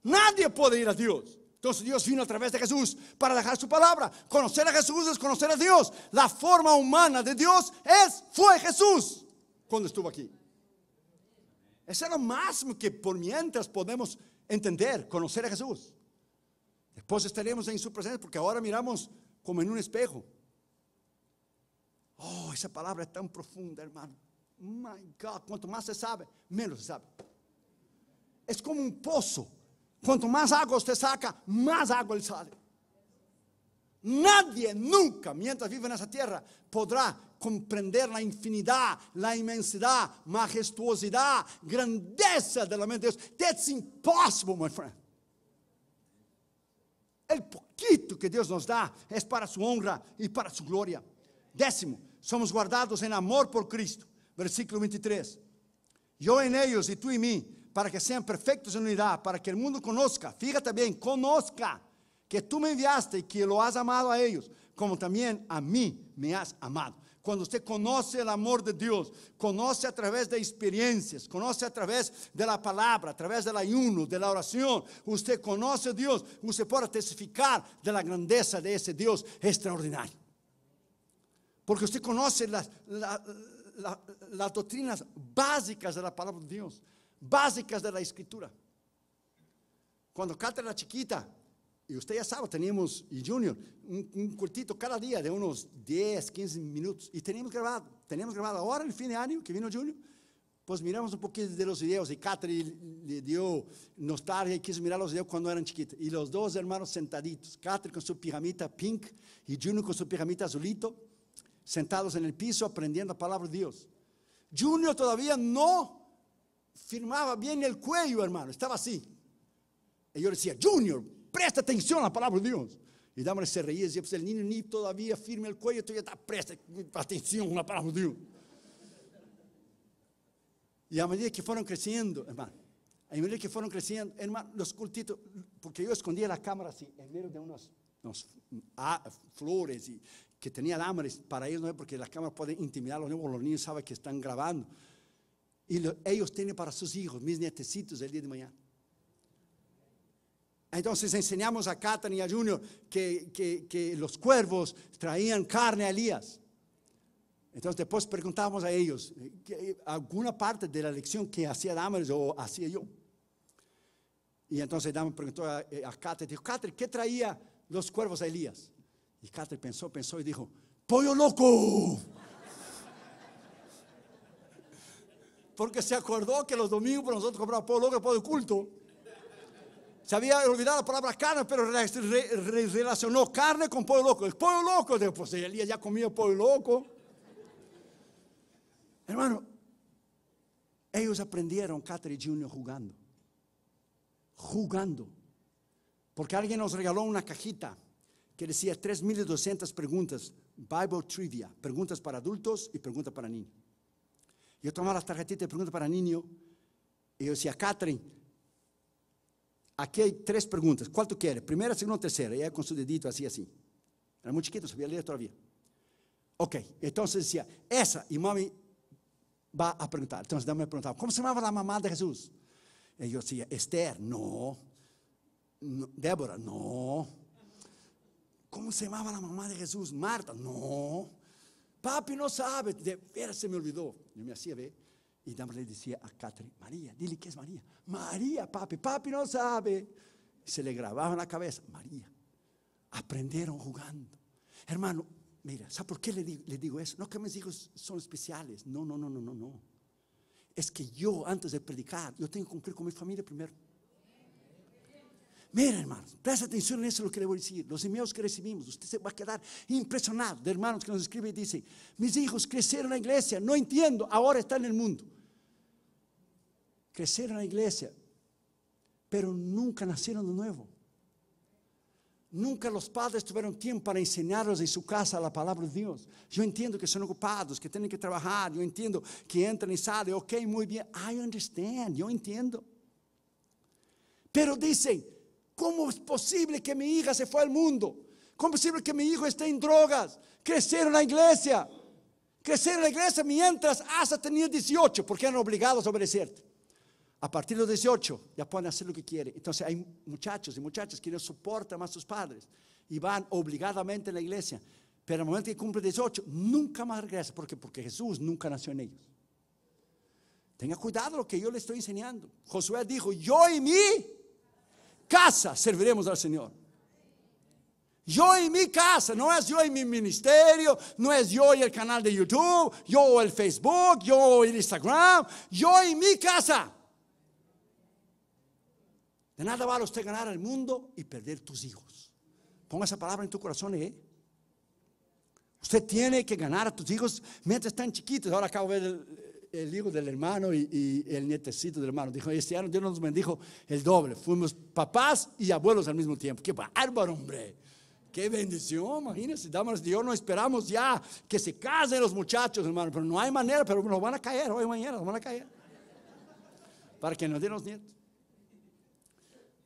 Nadie puede ir a Dios. Entonces Dios vino a través de Jesús para dejar su palabra. Conocer a Jesús es conocer a Dios. La forma humana de Dios es, fue Jesús cuando estuvo aquí. Eso es lo máximo que por mientras podemos entender, conocer a Jesús. Después estaremos en su presencia porque ahora miramos como en un espejo. Oh, essa palavra é tão profunda, irmão. My God, quanto mais você sabe, menos você sabe. É como um poço. Quanto mais água você saca, mais água ele sai. Nadie nunca, mientras vive nessa terra, poderá compreender a infinidade, a imensidade, majestuosidade, grandeza da mente de Deus. That's impossible, my friend. O poquito que Deus nos dá é para sua honra e para sua glória. Décimo, somos guardados en amor por Cristo. Versículo 23. Yo en ellos y tú en mí, para que sean perfectos en unidad, para que el mundo conozca, fíjate bien, conozca que tú me enviaste y que lo has amado a ellos, como también a mí me has amado. Cuando usted conoce el amor de Dios, conoce a través de experiencias, conoce a través de la palabra, a través del ayuno, de la oración, usted conoce a Dios, usted puede testificar de la grandeza de ese Dios extraordinario. Porque usted conoce las, las doctrinas básicas de la palabra de Dios, básicas de la escritura. Cuando Cata era chiquita, y usted ya sabe, teníamos, y Junior, un, curtito cada día de unos 10, 15 minutos, y teníamos grabado, teníamos grabado ahora el fin de año que vino Junior, pues miramos un poquito de los videos, y Catherine le dio nostalgia y quiso mirar los videos cuando eran chiquitos, y los dos hermanos sentaditos, Catherine con su pijamita pink y Junior con su pijamita azulito, sentados en el piso aprendiendo la palabra de Dios. Junior todavía no firmaba bien el cuello, hermano, estaba así. Y yo decía, Junior, presta atención a la palabra de Dios. Y dame se reía y pues el niño ni todavía firme el cuello, todavía está presta atención a la palabra de Dios. Y a medida que fueron creciendo, hermano, a medida que fueron creciendo, hermano, los cultitos, porque yo escondía la cámara así, en medio de unos, unos ah, flores y, que tenía hambre, para ellos no es porque las cámaras pueden intimidar a los niños, los niños saben que están grabando. Y ellos tienen para sus hijos, mis nietecitos, el día de mañana. Entonces enseñamos a Catherine y a Junior que, los cuervos traían carne a Elías. Entonces después preguntábamos a ellos eh, eh, alguna parte de la lección que hacía Damaris o hacía yo. Y entonces Damaris preguntó a, eh, a Catherine, dijo, Catherine, ¿qué traía los cuervos a Elías? Y Catherine pensó, pensó y dijo, pollo loco. Porque se acordó que los domingos nosotros compraba pollo loco, pollo culto. Se había olvidado la palabra carne, pero relacionó carne con pollo loco. El pollo loco, pues día ya comía pollo loco. Hermano, ellos aprendieron Catherine Junior jugando. Jugando. Porque alguien nos regaló una cajita oferecia 3.200 perguntas, Bible Trivia, perguntas para adultos e perguntas para niños. Yo tomaba las tarjetitas de preguntas para niños y yo decía, Catherine, aquí hay tres preguntas, ¿cuál tú quieres? Primera, segunda, tercera. Y ella con su dedito así, así. Assim. Era muy chiquito, sabía leer todavía. Ok, entonces decía, esa, y mami va a preguntar. Entonces ella me preguntaba, ¿cómo se llamaba la mamá de Jesús? Y yo decía, Esther, no. no. Débora, no. ¿Cómo se llamaba la mamá de Jesús? Marta. No. Papi no sabe. De veras se me olvidó. Yo me hacía ver. Y Dama le decía a Catherine, María, dile que es María. María, papi, papi no sabe. se le grababa en la cabeza, María. Aprendieron jugando. Hermano, mira, ¿sabe por qué le digo, le digo eso? No que mis hijos son especiales. No, no, no, no, no, no. Es que yo, antes de predicar, yo tengo que cumplir con mi familia primero. Mira, hermanos, presta atención en eso lo que le voy a decir. Los emails que recibimos, usted se va a quedar impresionado de hermanos que nos escriben y dicen, mis hijos crecieron en la iglesia, no entiendo, ahora están en el mundo. Crecieron en la iglesia, pero nunca nacieron de nuevo. Nunca los padres tuvieron tiempo para enseñarlos en su casa la palabra de Dios. Yo entiendo que son ocupados, que tienen que trabajar, yo entiendo que entran y salen, ok, muy bien, I understand, yo entiendo. Pero dicen, ¿Cómo es posible que mi hija se fue al mundo? ¿Cómo es posible que mi hijo esté en drogas? Crecer en la iglesia. Crecer en la iglesia mientras hasta tenía 18, porque eran obligados a obedecerte. A partir de los 18 ya pueden hacer lo que quieren. Entonces hay muchachos y muchachas que no soportan más a sus padres y van obligadamente a la iglesia. Pero al momento que cumple 18, nunca más regresa. ¿Por qué? Porque Jesús nunca nació en ellos. Tenga cuidado lo que yo le estoy enseñando. Josué dijo, yo y mí casa serviremos al Señor. Yo en mi casa, no es yo en mi ministerio, no es yo y el canal de YouTube, yo el Facebook, yo el Instagram, yo en mi casa. De nada vale usted ganar al mundo y perder tus hijos. Ponga esa palabra en tu corazón, ¿eh? Usted tiene que ganar a tus hijos mientras están chiquitos. Ahora acabo de ver el hijo del hermano y, el nietecito del hermano. Dijo, este año Dios nos bendijo el doble. Fuimos papás y abuelos al mismo tiempo. ¡Qué bárbaro, hombre! ¡Qué bendición! Imagínense, damas Dios, no esperamos ya que se casen los muchachos, hermano. Pero no hay manera, pero nos van a caer hoy mañana, nos van a caer. Para que nos den los nietos.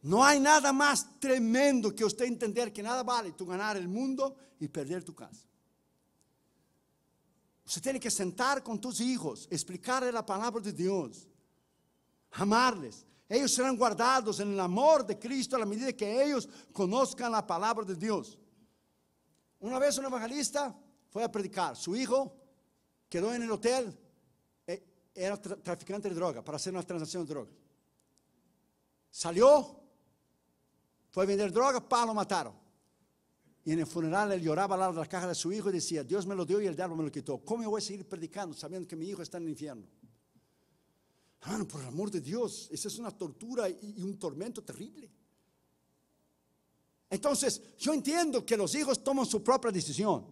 No hay nada más tremendo que usted entender que nada vale tú ganar el mundo y perder tu casa. Usted tiene que sentar con tus hijos, explicarles la palabra de Dios, amarles. Ellos serán guardados en el amor de Cristo a la medida que ellos conozcan la palabra de Dios. Una vez un evangelista fue a predicar, su hijo quedó en el hotel, eh, era traficante de droga, para hacer una transacción de droga. Salió, fue a vender droga, para lo mataron. Y en el funeral él lloraba al lado de la caja de su hijo y decía, Dios me lo dio y el diablo me lo quitó. ¿Cómo voy a seguir predicando sabiendo que mi hijo está en el infierno? por el amor de Dios, esa es una tortura y un tormento terrible. Entonces, yo entiendo que los hijos toman su propia decisión.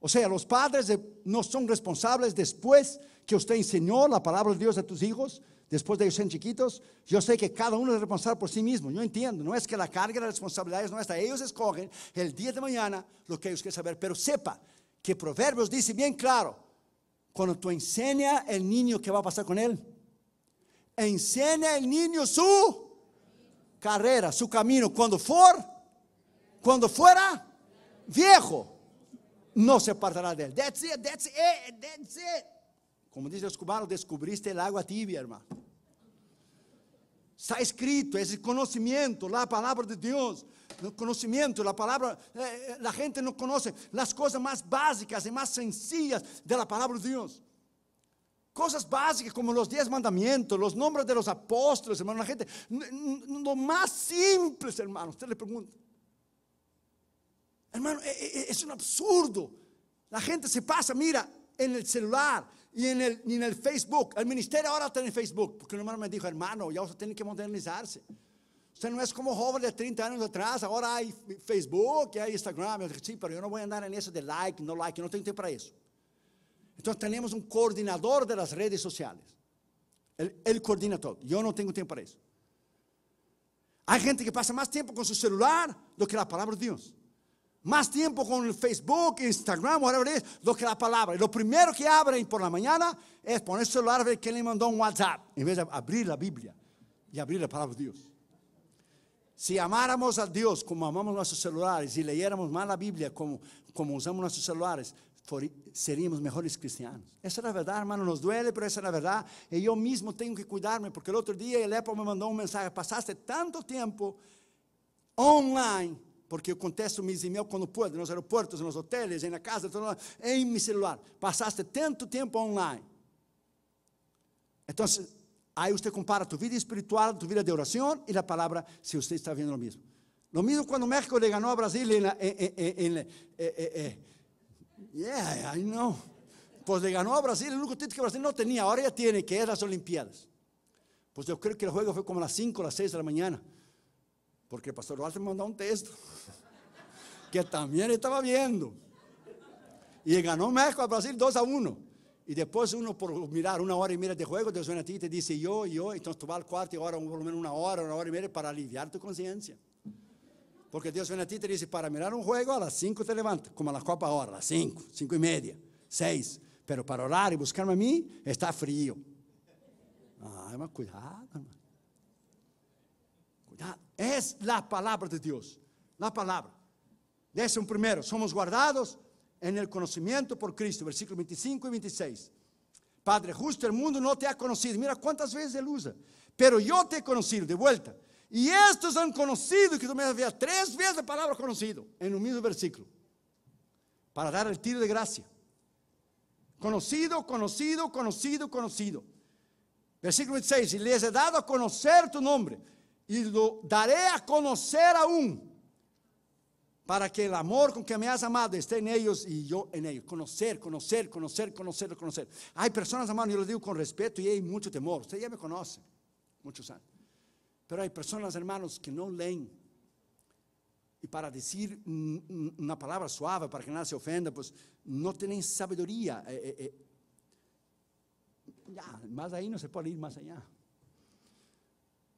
O sea, los padres no son responsables después que usted enseñó la palabra de Dios a tus hijos después de ellos sean chiquitos, yo sé que cada uno es responsable por sí mismo. Yo entiendo, no es que la carga de responsabilidad es nuestra. Ellos escogen el día de mañana lo que ellos quieren saber, pero sepa que Proverbios dice bien claro, cuando tú enseñas al niño qué va a pasar con él, enseña al niño su carrera, su camino, cuando for, cuando fuera viejo, no se apartará de él. That's it, that's it, that's it. Como dice los cubanos, descubriste el agua tibia, hermano. Está escrito, es el conocimiento, la palabra de Dios. El conocimiento, la palabra, eh, eh, la gente no conoce las cosas más básicas y más sencillas de la palabra de Dios. Cosas básicas como los diez mandamientos, los nombres de los apóstoles, hermano. La gente, lo más simples, hermano. Usted le pregunta, hermano, eh, es un absurdo. La gente se pasa, mira, en el celular y en el, el Facebook. El ministerio ahora está en Facebook, porque el hermano me dijo, hermano, ya usted tiene que modernizarse. Usted no es como joven de 30 años atrás, ahora hay Facebook, hay Instagram. Dije, sí, pero yo no voy a andar en eso de like, no like, yo no tengo tiempo para eso. Entonces tenemos un coordinador de las redes sociales. Él, él coordina todo, yo no tengo tiempo para eso. Hay gente que pasa más tiempo con su celular do que la palabra de Dios más tiempo con Facebook, Instagram, whatever it is, lo que la palabra. lo primero que abren por la mañana es poner su celular a ver quién le mandó un WhatsApp, en vez de abrir la Biblia y abrir la palabra de Dios. Si amáramos a Dios como amamos nuestros celulares y leyéramos más la Biblia como, como usamos nuestros celulares, seríamos mejores cristianos. Esa es la verdad, hermano. Nos duele, pero esa es la verdad. Y yo mismo tengo que cuidarme porque el otro día el Epo me mandó un mensaje. Pasaste tanto tiempo online porque acontece o misimel quando pode, nos aeroportos, nos hotéis, na casa, em meu celular. Passaste tanto tempo online. Então, aí você compara tu vida espiritual, tu vida de oração e a palavra, se você está vendo o mesmo. Lo mesmo quando México le a Brasil em, eh, eh, eh. Yeah, I know. pois le ganhou a Brasil, o único título que Brasil não tinha agora já tem que é as Olimpíadas pois eu creio que o jogo foi como às 5 o las 6 da manhã. Porque el Pastor Walter me mandó un texto que también estaba viendo. Y ganó México a Brasil 2 a 1. Y después uno por mirar una hora y media de juego Dios viene a ti y te dice yo, yo. Entonces tú vas al cuarto y ahora por lo menos una hora, una hora y media para aliviar tu conciencia. Porque Dios viene a ti y te dice, para mirar un juego a las 5 te levantas, como a las 4 ahora, a las 5, 5 y media, 6. Pero para orar y buscarme a mí está frío. Ay, más cuidado, hermano. Ah, es la palabra de Dios, la palabra. Dice un primero, somos guardados en el conocimiento por Cristo, versículo 25 y 26. Padre justo, el mundo no te ha conocido. Mira cuántas veces él usa. Pero yo te he conocido, de vuelta. Y estos han conocido que tú me habías tres veces la palabra conocido en un mismo versículo. Para dar el tiro de gracia. Conocido, conocido, conocido, conocido. Versículo 26. Y les he dado a conocer tu nombre y lo daré a conocer aún para que el amor con que me has amado esté en ellos y yo en ellos. Conocer, conocer, conocer, conocer, conocer. Hay personas, hermano, yo les digo con respeto y hay mucho temor. Usted ya me conoce, muchos años. Pero hay personas, hermanos, que no leen. Y para decir una palabra suave, para que nadie se ofenda, pues no tienen sabiduría. Eh, eh, eh. Ya, más ahí no se puede ir más allá.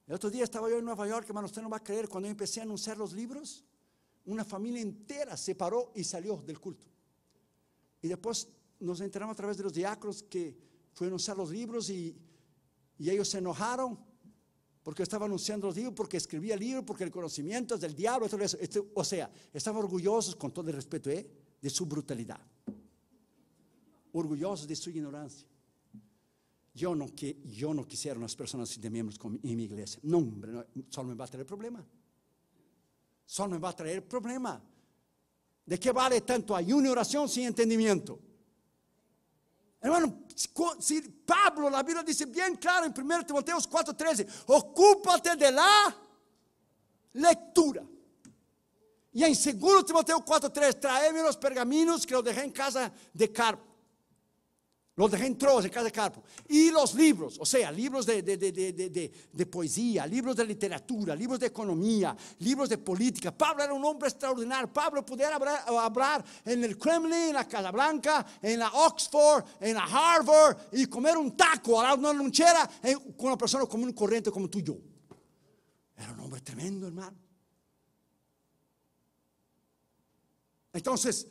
El otro día estaba yo en Nueva York, hermano, usted no va a creer, cuando yo empecé a anunciar los libros, una familia entera se paró y salió del culto. Y después nos enteramos a través de los diáconos que fue a anunciar los libros y, ellos se enojaron porque estaba anunciando los libros, porque escribía libros, porque el conocimiento es del diablo, todo eso. Este, o sea, estaban orgullosos, con todo el respeto, ¿eh? de su brutalidad, orgullosos de su ignorancia. Yo no, que, yo no quisiera unas personas sin miembros en mi iglesia. No, hombre, solo me va a traer problema. Solo me va a traer problema. ¿De qué vale tanto ayuno y oración sin entendimiento? Hermano, si Pablo, la Biblia dice bien claro en 1 Timoteo 4:13, ocúpate de la lectura. Y en 2 Timoteo 4:3, traeme los pergaminos que los dejé en casa de Carpo. Los dejé en trozos en casa de Carpo. Y los libros, o sea, libros de, poesía, libros de literatura, libros de economía, libros de política. Pablo era un hombre extraordinario. Pablo podía hablar, en el Kremlin, en la Blanca, en la Oxford, en la Harvard y comer un taco a una lonchera eh, con una persona común y corriente como tú y yo. Era un hombre tremendo, hermano. Entonces,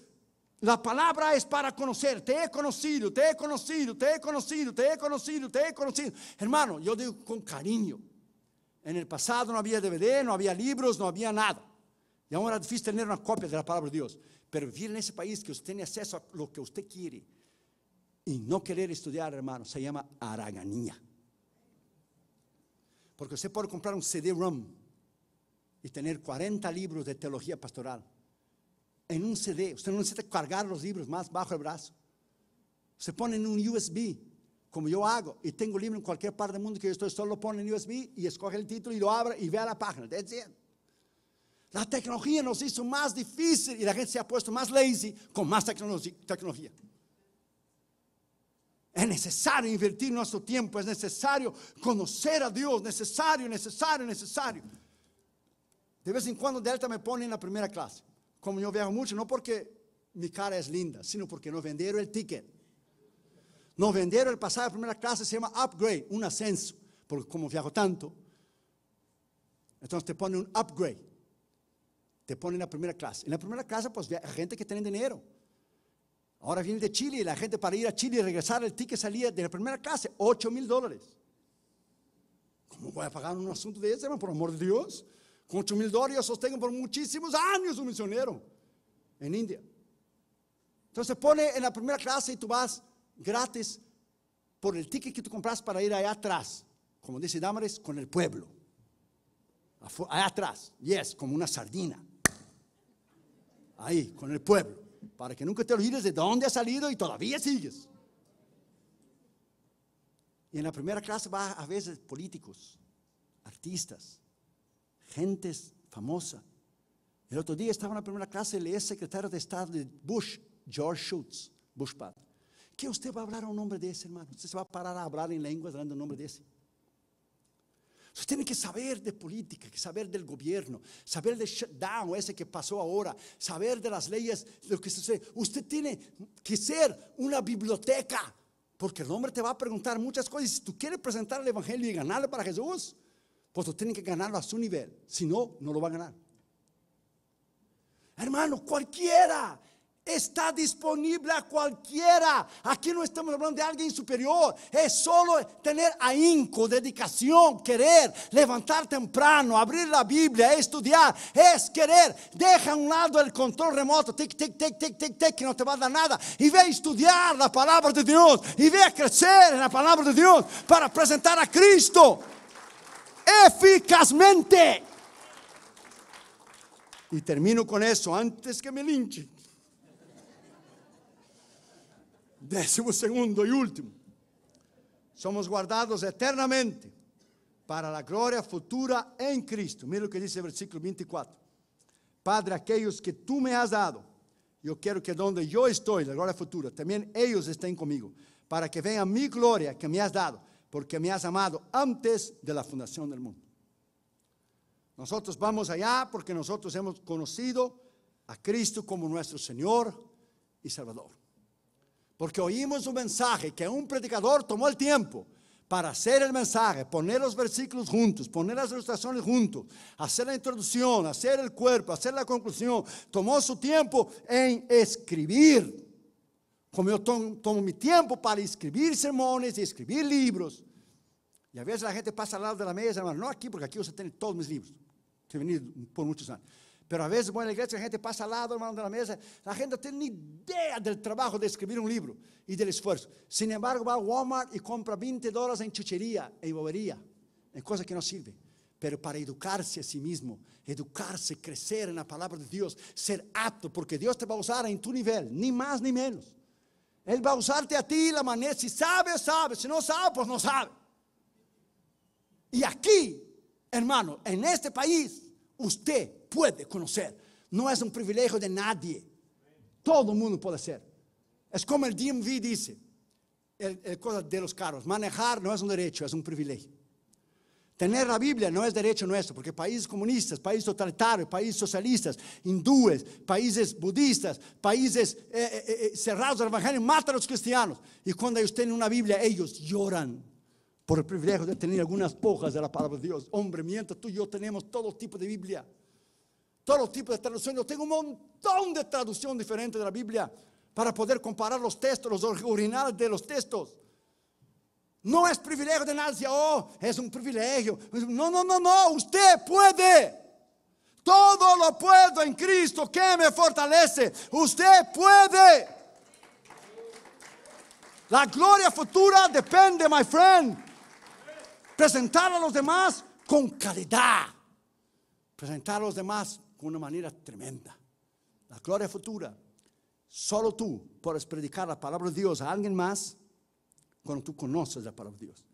la palabra es para conocer. Te he conocido, te he conocido, te he conocido, te he conocido, te he conocido. Hermano, yo digo con cariño. En el pasado no había DVD, no había libros, no había nada. Y ahora es difícil tener una copia de la palabra de Dios. Pero vivir en ese país que usted tiene acceso a lo que usted quiere y no querer estudiar, hermano, se llama araganía. Porque usted puede comprar un CD-ROM y tener 40 libros de teología pastoral en un CD. Usted no necesita cargar los libros más bajo el brazo. Se pone en un USB, como yo hago, y tengo libro en cualquier parte del mundo que yo estoy, solo pone en USB y escoge el título y lo abre y vea la página. La tecnología nos hizo más difícil y la gente se ha puesto más lazy con más tecnología. Es necesario invertir nuestro tiempo, es necesario conocer a Dios, necesario, necesario, necesario. De vez en cuando Delta me pone en la primera clase yo viajo mucho, no porque mi cara es linda, sino porque no vendieron el ticket. No vendieron el pasaje de primera clase, se llama upgrade, un ascenso, porque como viajo tanto, entonces te ponen un upgrade, te ponen en la primera clase. En la primera clase, pues gente que tiene dinero. Ahora viene de Chile y la gente para ir a Chile y regresar, el ticket salía de la primera clase, 8 mil dólares. ¿Cómo voy a pagar un asunto de ese, Por amor de Dios. Con 8 mil dólares, por muchísimos años Un misionero en India Entonces pone en la primera clase Y tú vas gratis por el ticket que tú compras para ir allá atrás. Como dice Damares, con el pueblo. Allá atrás. Yes, como una sardina. Ahí, con el pueblo. Para que nunca te olvides de dónde has salido y todavía sigues. Y en la primera clase va a veces políticos, artistas, gente famosa. El otro día estaba en la primera clase el ex secretario de Estado de Bush, George Schultz, Bush padre. ¿Qué usted va a hablar a un hombre de ese, hermano? ¿Usted se va a parar a hablar en lengua hablando a un nombre de ese? Usted tiene que saber de política, que saber del gobierno, saber del shutdown ese que pasó ahora, saber de las leyes, lo que sucede. Usted tiene que ser una biblioteca, porque el hombre te va a preguntar muchas cosas. si tú quieres presentar el evangelio y ganarlo para Jesús, pues usted tienen que ganarlo a su nivel. Si no, no lo va a ganar. Hermano, cualquiera está disponible a cualquiera. Aquí no estamos hablando de alguien superior. Es solo tener ahínco, dedicación, querer, levantar temprano, abrir la Biblia, estudiar. Es querer. Deja a un lado el control remoto, tic, tic, tic, tic, tic, tic, que no te va a dar nada. Y ve a estudiar la palabra de Dios. Y ve a crecer en la palabra de Dios para presentar a Cristo. eficazmente. Y termino con eso antes que me linchen. Décimo segundo y último. Somos guardados eternamente para la gloria futura en Cristo. Mira lo que dice el versículo 24. Padre, aquellos que tú me has dado, yo quiero que donde yo estoy, la gloria futura, también ellos estén conmigo, para que vean mi gloria que me has dado porque me has amado antes de la fundación del mundo. Nosotros vamos allá porque nosotros hemos conocido a Cristo como nuestro Señor y Salvador. Porque oímos un mensaje que un predicador tomó el tiempo para hacer el mensaje, poner los versículos juntos, poner las ilustraciones juntos, hacer la introducción, hacer el cuerpo, hacer la conclusión. Tomó su tiempo en escribir como yo tomo, mi tiempo para escribir sermones y escribir libros, y a veces la gente pasa al lado de la mesa, hermano, no aquí, porque aquí usted tiene todos mis libros, Estoy venido por muchos años. Pero a veces voy a la iglesia, la gente pasa al lado, hermano, de la mesa, la gente no tiene ni idea del trabajo de escribir un libro y del esfuerzo. Sin embargo, va a Walmart y compra 20 dólares en chuchería, en bobería, en cosas que no sirven. Pero para educarse a sí mismo, educarse, crecer en la palabra de Dios, ser apto, porque Dios te va a usar en tu nivel, ni más ni menos. Él va a usarte a ti la manera. Si sabe, sabe. Si no sabe, pues no sabe. Y aquí, hermano, en este país, usted puede conocer. No es un privilegio de nadie. Todo el mundo puede ser. Es como el DMV dice, el, cosa de los carros. Manejar no es un derecho, es un privilegio. Tener la Biblia no es derecho nuestro, porque países comunistas, países totalitarios, países socialistas, hindúes, países budistas, países eh, eh, eh, cerrados al Evangelio, matan a los cristianos. Y cuando ellos tienen una Biblia, ellos lloran por el privilegio de tener algunas hojas de la palabra de Dios. Hombre, mientras tú y yo tenemos todo tipo de Biblia, todo tipo de traducción, yo tengo un montón de traducción diferente de la Biblia para poder comparar los textos, los originales de los textos. No es privilegio de nadie. oh, es un privilegio. No, no, no, no, usted puede. Todo lo puedo en Cristo que me fortalece. Usted puede. La gloria futura depende, my friend. Presentar a los demás con calidad. Presentar a los demás con una manera tremenda. La gloria futura. Solo tú puedes predicar la palabra de Dios a alguien más cuando tú conoces la palabra de Dios.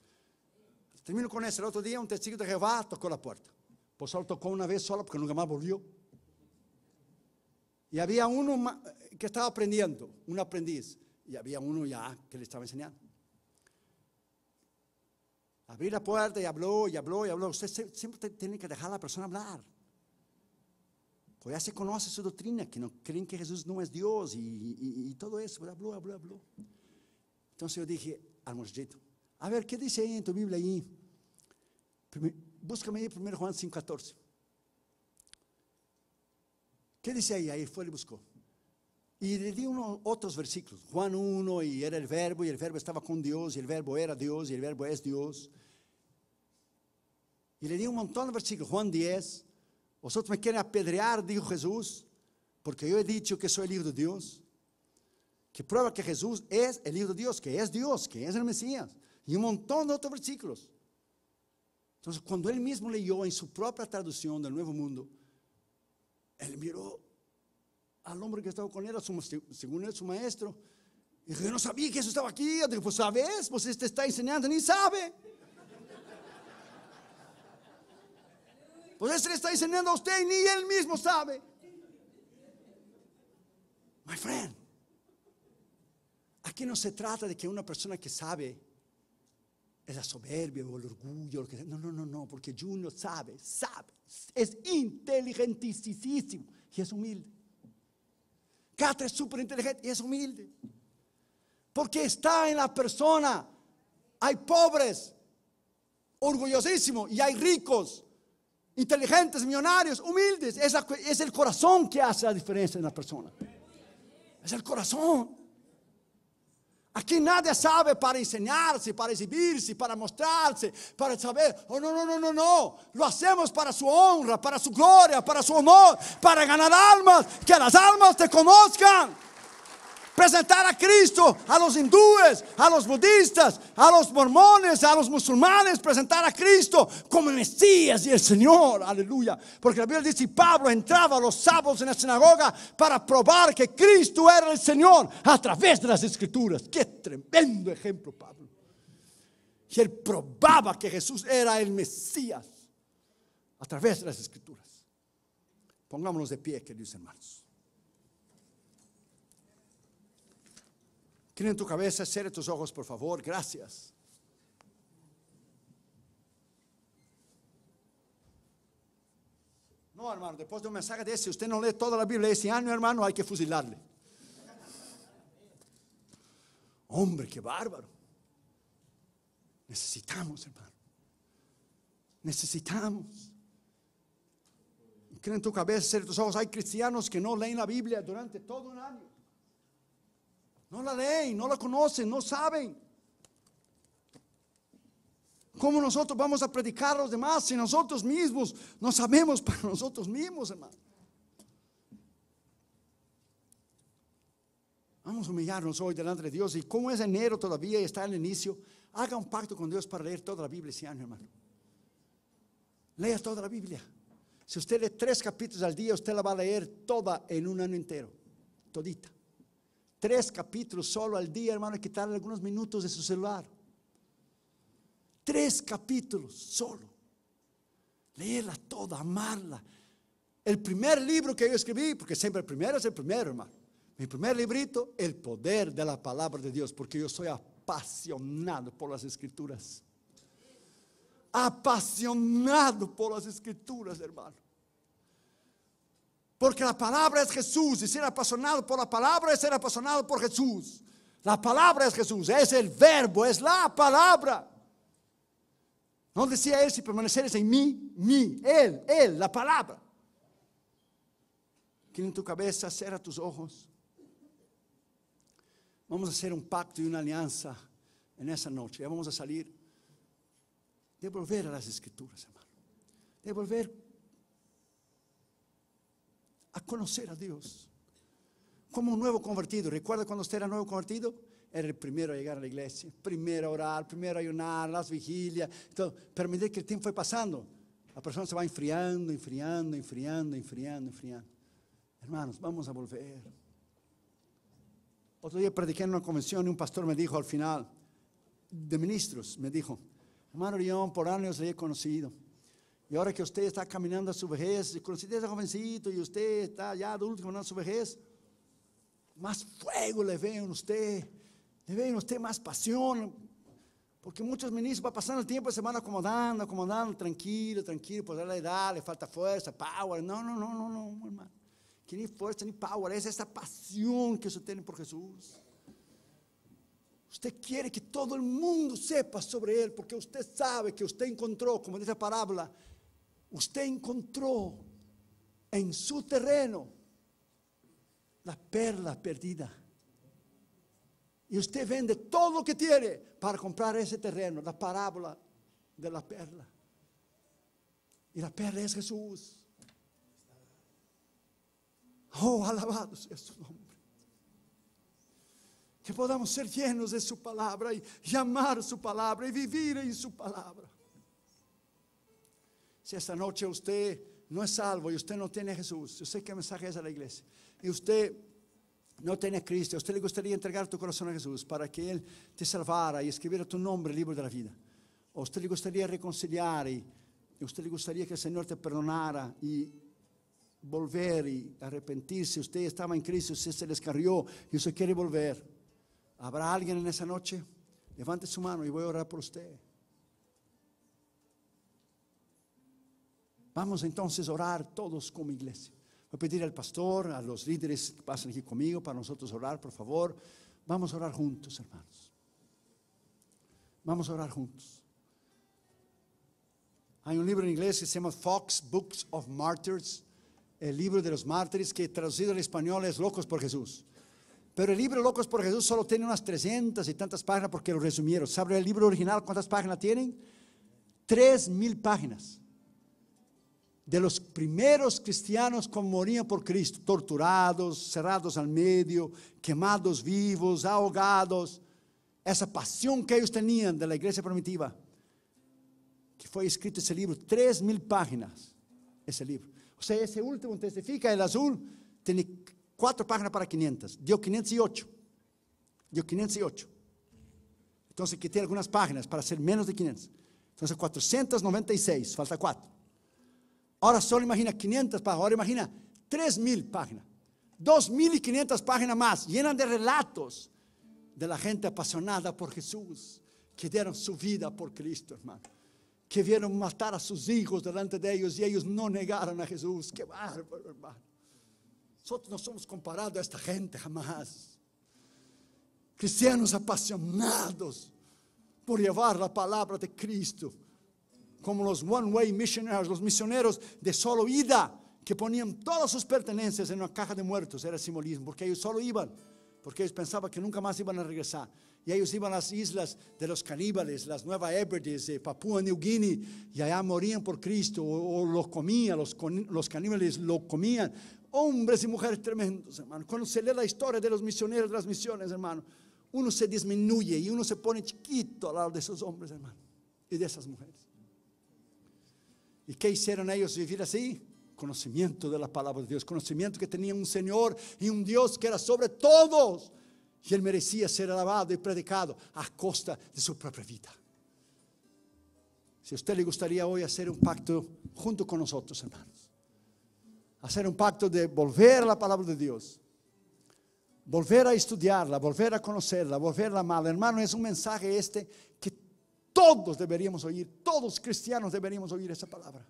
Termino con eso. El otro día un testigo de Jehová tocó la puerta. Por pues solo tocó una vez sola porque nunca más volvió. Y había uno que estaba aprendiendo, un aprendiz. Y había uno ya que le estaba enseñando. Abrí la puerta y habló y habló y habló. Usted siempre tiene que dejar a la persona hablar. Porque ya se conoce su doctrina, que no creen que Jesús no es Dios y, y todo eso. Habló, habló, habló. Entonces yo dije, a ver, ¿qué dice ahí en tu Biblia ahí? Búscame ahí 1 Juan 5.14. ¿Qué dice ahí? Ahí fue y buscó. Y le di unos otros versículos. Juan 1, y era el verbo, y el verbo estaba con Dios, y el verbo era Dios, y el verbo es Dios. Y le di un montón de versículos. Juan 10, vosotros me quieren apedrear, dijo Jesús, porque yo he dicho que soy el Hijo de Dios que prueba que Jesús es el Hijo de Dios, que es Dios, que es el Mesías, y un montón de otros versículos. Entonces, cuando él mismo leyó en su propia traducción del Nuevo Mundo, él miró al hombre que estaba con él, según él, su maestro, y dijo, yo no sabía que Jesús estaba aquí. Yo pues sabes, pues este está enseñando, ni sabe. Pues este le está enseñando a usted y ni él mismo sabe. My friend, Aquí no se trata de que una persona que sabe es la soberbia o el orgullo, No, no, no, no, porque Junior sabe, sabe, es inteligentísimo y es humilde. Catra es súper inteligente y es humilde. Porque está en la persona. Hay pobres, orgullosísimos, y hay ricos, inteligentes, millonarios, humildes. es el corazón que hace la diferencia en la persona. Es el corazón. Aquí nadie sabe para enseñarse, para exhibirse, para mostrarse, para saber. Oh, no, no, no, no, no. Lo hacemos para su honra, para su gloria, para su amor, para ganar almas, que las almas te conozcan presentar a Cristo a los hindúes, a los budistas, a los mormones, a los musulmanes, presentar a Cristo como el Mesías y el Señor. Aleluya. Porque la Biblia dice, Pablo entraba los sábados en la sinagoga para probar que Cristo era el Señor a través de las escrituras. Qué tremendo ejemplo, Pablo. Y él probaba que Jesús era el Mesías a través de las escrituras. Pongámonos de pie, queridos hermanos. en tu cabeza, cierren tus ojos, por favor. Gracias. No, hermano, después de un mensaje de ese, usted no lee toda la Biblia ese año, ah, hermano, hay que fusilarle. Hombre, qué bárbaro. Necesitamos, hermano. Necesitamos. Creen tu cabeza, cierren tus ojos. Hay cristianos que no leen la Biblia durante todo un año. No la leen, no la conocen, no saben. ¿Cómo nosotros vamos a predicar a los demás si nosotros mismos no sabemos para nosotros mismos, hermano? Vamos a humillarnos hoy delante de Dios. Y como es enero todavía y está en el inicio, haga un pacto con Dios para leer toda la Biblia ese año, hermano. Lea toda la Biblia. Si usted lee tres capítulos al día, usted la va a leer toda en un año entero, todita tres capítulos solo al día, hermano, y quitarle algunos minutos de su celular. Tres capítulos solo. Leerla toda, amarla. El primer libro que yo escribí, porque siempre el primero es el primero, hermano. Mi primer librito, El poder de la palabra de Dios, porque yo soy apasionado por las escrituras. Apasionado por las escrituras, hermano. Porque la palabra es Jesús. Y ser apasionado por la palabra es ser apasionado por Jesús. La palabra es Jesús, es el verbo, es la palabra. No decía él si permaneceres en mí, mí, él, él, la palabra. en tu cabeza, cierra tus ojos. Vamos a hacer un pacto y una alianza en esa noche. Ya vamos a salir de volver a las escrituras, hermano. Devolver volver conocer a Dios. Como un nuevo convertido. ¿Recuerda cuando usted era nuevo convertido? Era el primero a llegar a la iglesia, primero a orar, primero a ayunar, las vigilias. Todo. Pero que el tiempo fue pasando, la persona se va enfriando, enfriando, enfriando, enfriando, enfriando. Hermanos, vamos a volver. Otro día prediqué en una convención y un pastor me dijo al final, de ministros, me dijo, hermano León, por años le he conocido y ahora que usted está caminando a su vejez, y usted jovencito y usted está ya adulto caminando a su vejez, más fuego le ve en usted, le ve en usted más pasión. Porque muchos ministros va pasando el tiempo de semana acomodando, acomodando, tranquilo, tranquilo, por pues la edad le falta fuerza, power. No, no, no, no, no, hermano. Que ni fuerza ni power, es esa pasión que usted tiene por Jesús. Usted quiere que todo el mundo sepa sobre Él, porque usted sabe que usted encontró, como dice la parábola, usted encontró en su terreno la perla perdida Y usted vende todo lo que tiene para comprar ese terreno, la parábola de la perla. Y la perla es Jesús. Oh, alabado sea su nombre. Que podamos ser llenos de su palabra y llamar su palabra y vivir en su palabra. Si esta noche usted no es salvo y usted no tiene a Jesús, yo sé qué mensaje es a la iglesia, y usted no tiene a Cristo, a usted le gustaría entregar tu corazón a Jesús para que Él te salvara y escribiera tu nombre en el libro de la vida, a usted le gustaría reconciliar y a usted le gustaría que el Señor te perdonara y volver y arrepentirse, usted estaba en Cristo, usted se descarrió y usted quiere volver, ¿habrá alguien en esa noche? Levante su mano y voy a orar por usted. Vamos entonces a orar todos como iglesia. Voy a pedir al pastor, a los líderes que pasen aquí conmigo para nosotros orar, por favor. Vamos a orar juntos, hermanos. Vamos a orar juntos. Hay un libro en inglés que se llama Fox Books of Martyrs, el libro de los mártires, que traducido al español es Locos por Jesús. Pero el libro Locos por Jesús solo tiene unas 300 y tantas páginas porque lo resumieron. ¿Sabe el libro original cuántas páginas tienen? 3.000 páginas de los primeros cristianos como morían por Cristo, torturados, cerrados al medio, quemados vivos, ahogados. Esa pasión que ellos tenían de la iglesia primitiva, que fue escrito ese libro, tres mil páginas, ese libro. O sea, ese último testifica, el azul, tiene cuatro páginas para 500, dio 508, dio 508. Entonces, que tiene algunas páginas para ser menos de 500. Entonces, 496, falta cuatro. Ahora solo imagina 500 páginas, ahora imagina 3.000 páginas, 2.500 páginas más, llenas de relatos de la gente apasionada por Jesús, que dieron su vida por Cristo, hermano, que vieron matar a sus hijos delante de ellos y ellos no negaron a Jesús. Qué bárbaro, hermano. Nosotros no somos comparados a esta gente jamás. Cristianos apasionados por llevar la palabra de Cristo como los One Way Missionaries, los misioneros de solo ida, que ponían todas sus pertenencias en una caja de muertos, era simbolismo, porque ellos solo iban, porque ellos pensaban que nunca más iban a regresar. Y ellos iban a las islas de los caníbales, las Nueva Hebrides, Papua eh, Papúa New Guinea, y allá morían por Cristo, o, lo comían, los, los caníbales lo comían. Hombres y mujeres tremendos, hermano. Cuando se lee la historia de los misioneros de las misiones, hermano, uno se disminuye y uno se pone chiquito al lado de esos hombres, hermano, y de esas mujeres. ¿Y qué hicieron ellos vivir así? Conocimiento de la palabra de Dios, conocimiento que tenía un Señor y un Dios que era sobre todos. Y él merecía ser alabado y predicado a costa de su propia vida. Si a usted le gustaría hoy hacer un pacto junto con nosotros, hermanos, hacer un pacto de volver a la palabra de Dios, volver a estudiarla, volver a conocerla, volverla a amarla, hermano, es un mensaje este que todos deberíamos oír, todos cristianos deberíamos oír esa palabra.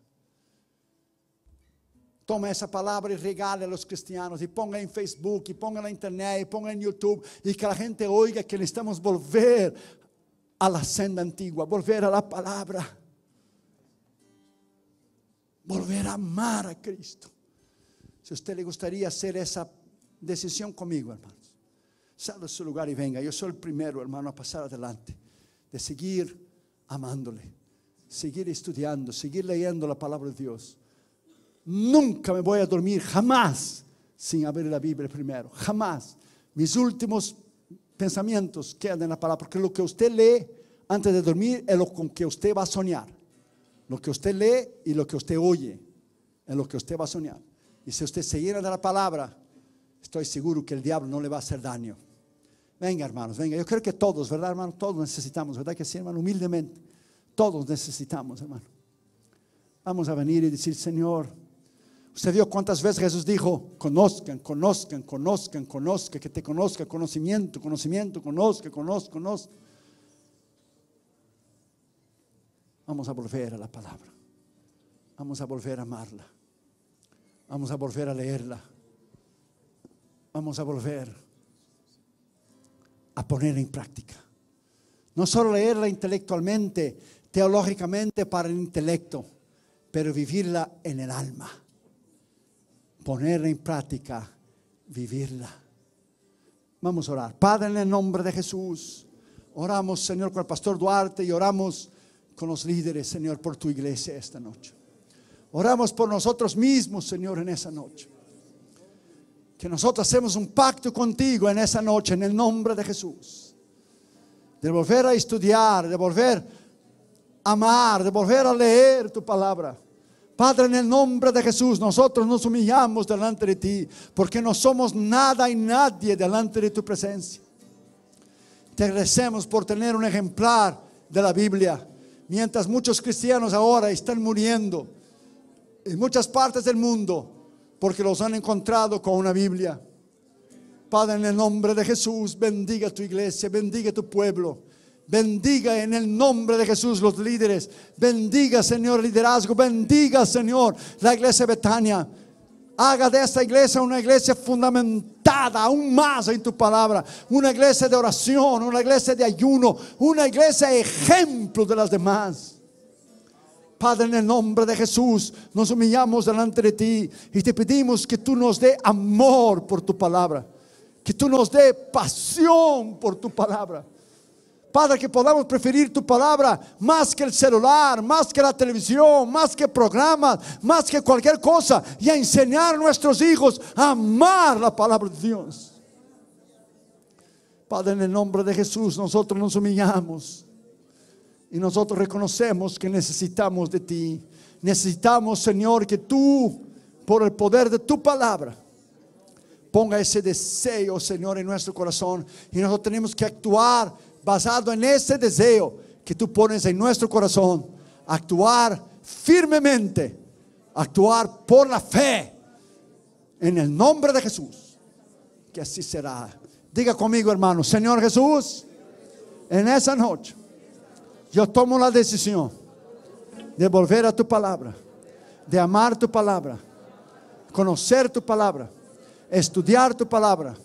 Toma esa palabra y regale a los cristianos y ponga en Facebook y ponga en la internet y ponga en YouTube y que la gente oiga que necesitamos volver a la senda antigua, volver a la palabra, volver a amar a Cristo. Si a usted le gustaría hacer esa decisión conmigo, hermanos, Sal de su lugar y venga. Yo soy el primero, hermano, a pasar adelante, de seguir amándole, seguir estudiando, seguir leyendo la palabra de Dios. Nunca me voy a dormir, jamás, sin abrir la Biblia primero, jamás. Mis últimos pensamientos quedan en la palabra, porque lo que usted lee antes de dormir es lo con que usted va a soñar. Lo que usted lee y lo que usted oye es lo que usted va a soñar. Y si usted se llena de la palabra, estoy seguro que el diablo no le va a hacer daño. Venga, hermanos, venga. Yo creo que todos, ¿verdad, hermano? Todos necesitamos, ¿verdad que sí, hermano? Humildemente, todos necesitamos, hermano. Vamos a venir y decir, Señor, usted vio cuántas veces Jesús dijo, conozcan, conozcan, conozcan, conozcan, que te conozca, conocimiento, conocimiento, conozca, conozca, conozca. Vamos a volver a la palabra. Vamos a volver a amarla. Vamos a volver a leerla. Vamos a volver a poner en práctica. No solo leerla intelectualmente, teológicamente para el intelecto, pero vivirla en el alma. Ponerla en práctica, vivirla. Vamos a orar. Padre, en el nombre de Jesús, oramos, Señor, con el pastor Duarte y oramos con los líderes, Señor, por tu iglesia esta noche. Oramos por nosotros mismos, Señor, en esa noche que nosotros hacemos un pacto contigo en esa noche, en el nombre de Jesús. De volver a estudiar, de volver a amar, de volver a leer tu palabra. Padre, en el nombre de Jesús, nosotros nos humillamos delante de ti, porque no somos nada y nadie delante de tu presencia. Te agradecemos por tener un ejemplar de la Biblia, mientras muchos cristianos ahora están muriendo en muchas partes del mundo porque los han encontrado con una Biblia. Padre, en el nombre de Jesús, bendiga tu iglesia, bendiga tu pueblo. Bendiga en el nombre de Jesús los líderes. Bendiga, Señor, liderazgo. Bendiga, Señor, la iglesia de Betania. Haga de esta iglesia una iglesia fundamentada aún más en tu palabra. Una iglesia de oración, una iglesia de ayuno, una iglesia ejemplo de las demás. Padre, en el nombre de Jesús, nos humillamos delante de ti y te pedimos que tú nos dé amor por tu palabra, que tú nos dé pasión por tu palabra. Padre, que podamos preferir tu palabra más que el celular, más que la televisión, más que programas, más que cualquier cosa, y a enseñar a nuestros hijos a amar la palabra de Dios. Padre, en el nombre de Jesús, nosotros nos humillamos y nosotros reconocemos que necesitamos de ti. Necesitamos, Señor, que tú, por el poder de tu palabra, ponga ese deseo, Señor, en nuestro corazón. Y nosotros tenemos que actuar basado en ese deseo que tú pones en nuestro corazón. Actuar firmemente, actuar por la fe, en el nombre de Jesús. Que así será. Diga conmigo, hermano, Señor Jesús, en esa noche yo tomo la decisión de volver a tu palabra, de amar tu palabra, conocer tu palabra, estudiar tu palabra,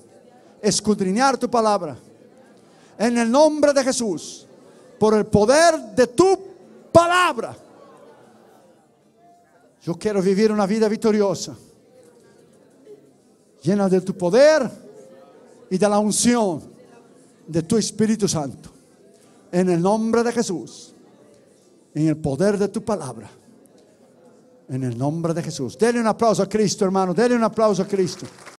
escudriñar tu palabra. En el nombre de Jesús, por el poder de tu palabra. Yo quiero vivir una vida victoriosa, llena de tu poder y de la unción de tu Espíritu Santo. En el nombre de Jesús. En el poder de tu palabra. En el nombre de Jesús. Dele un aplauso a Cristo, hermano. Dele un aplauso a Cristo.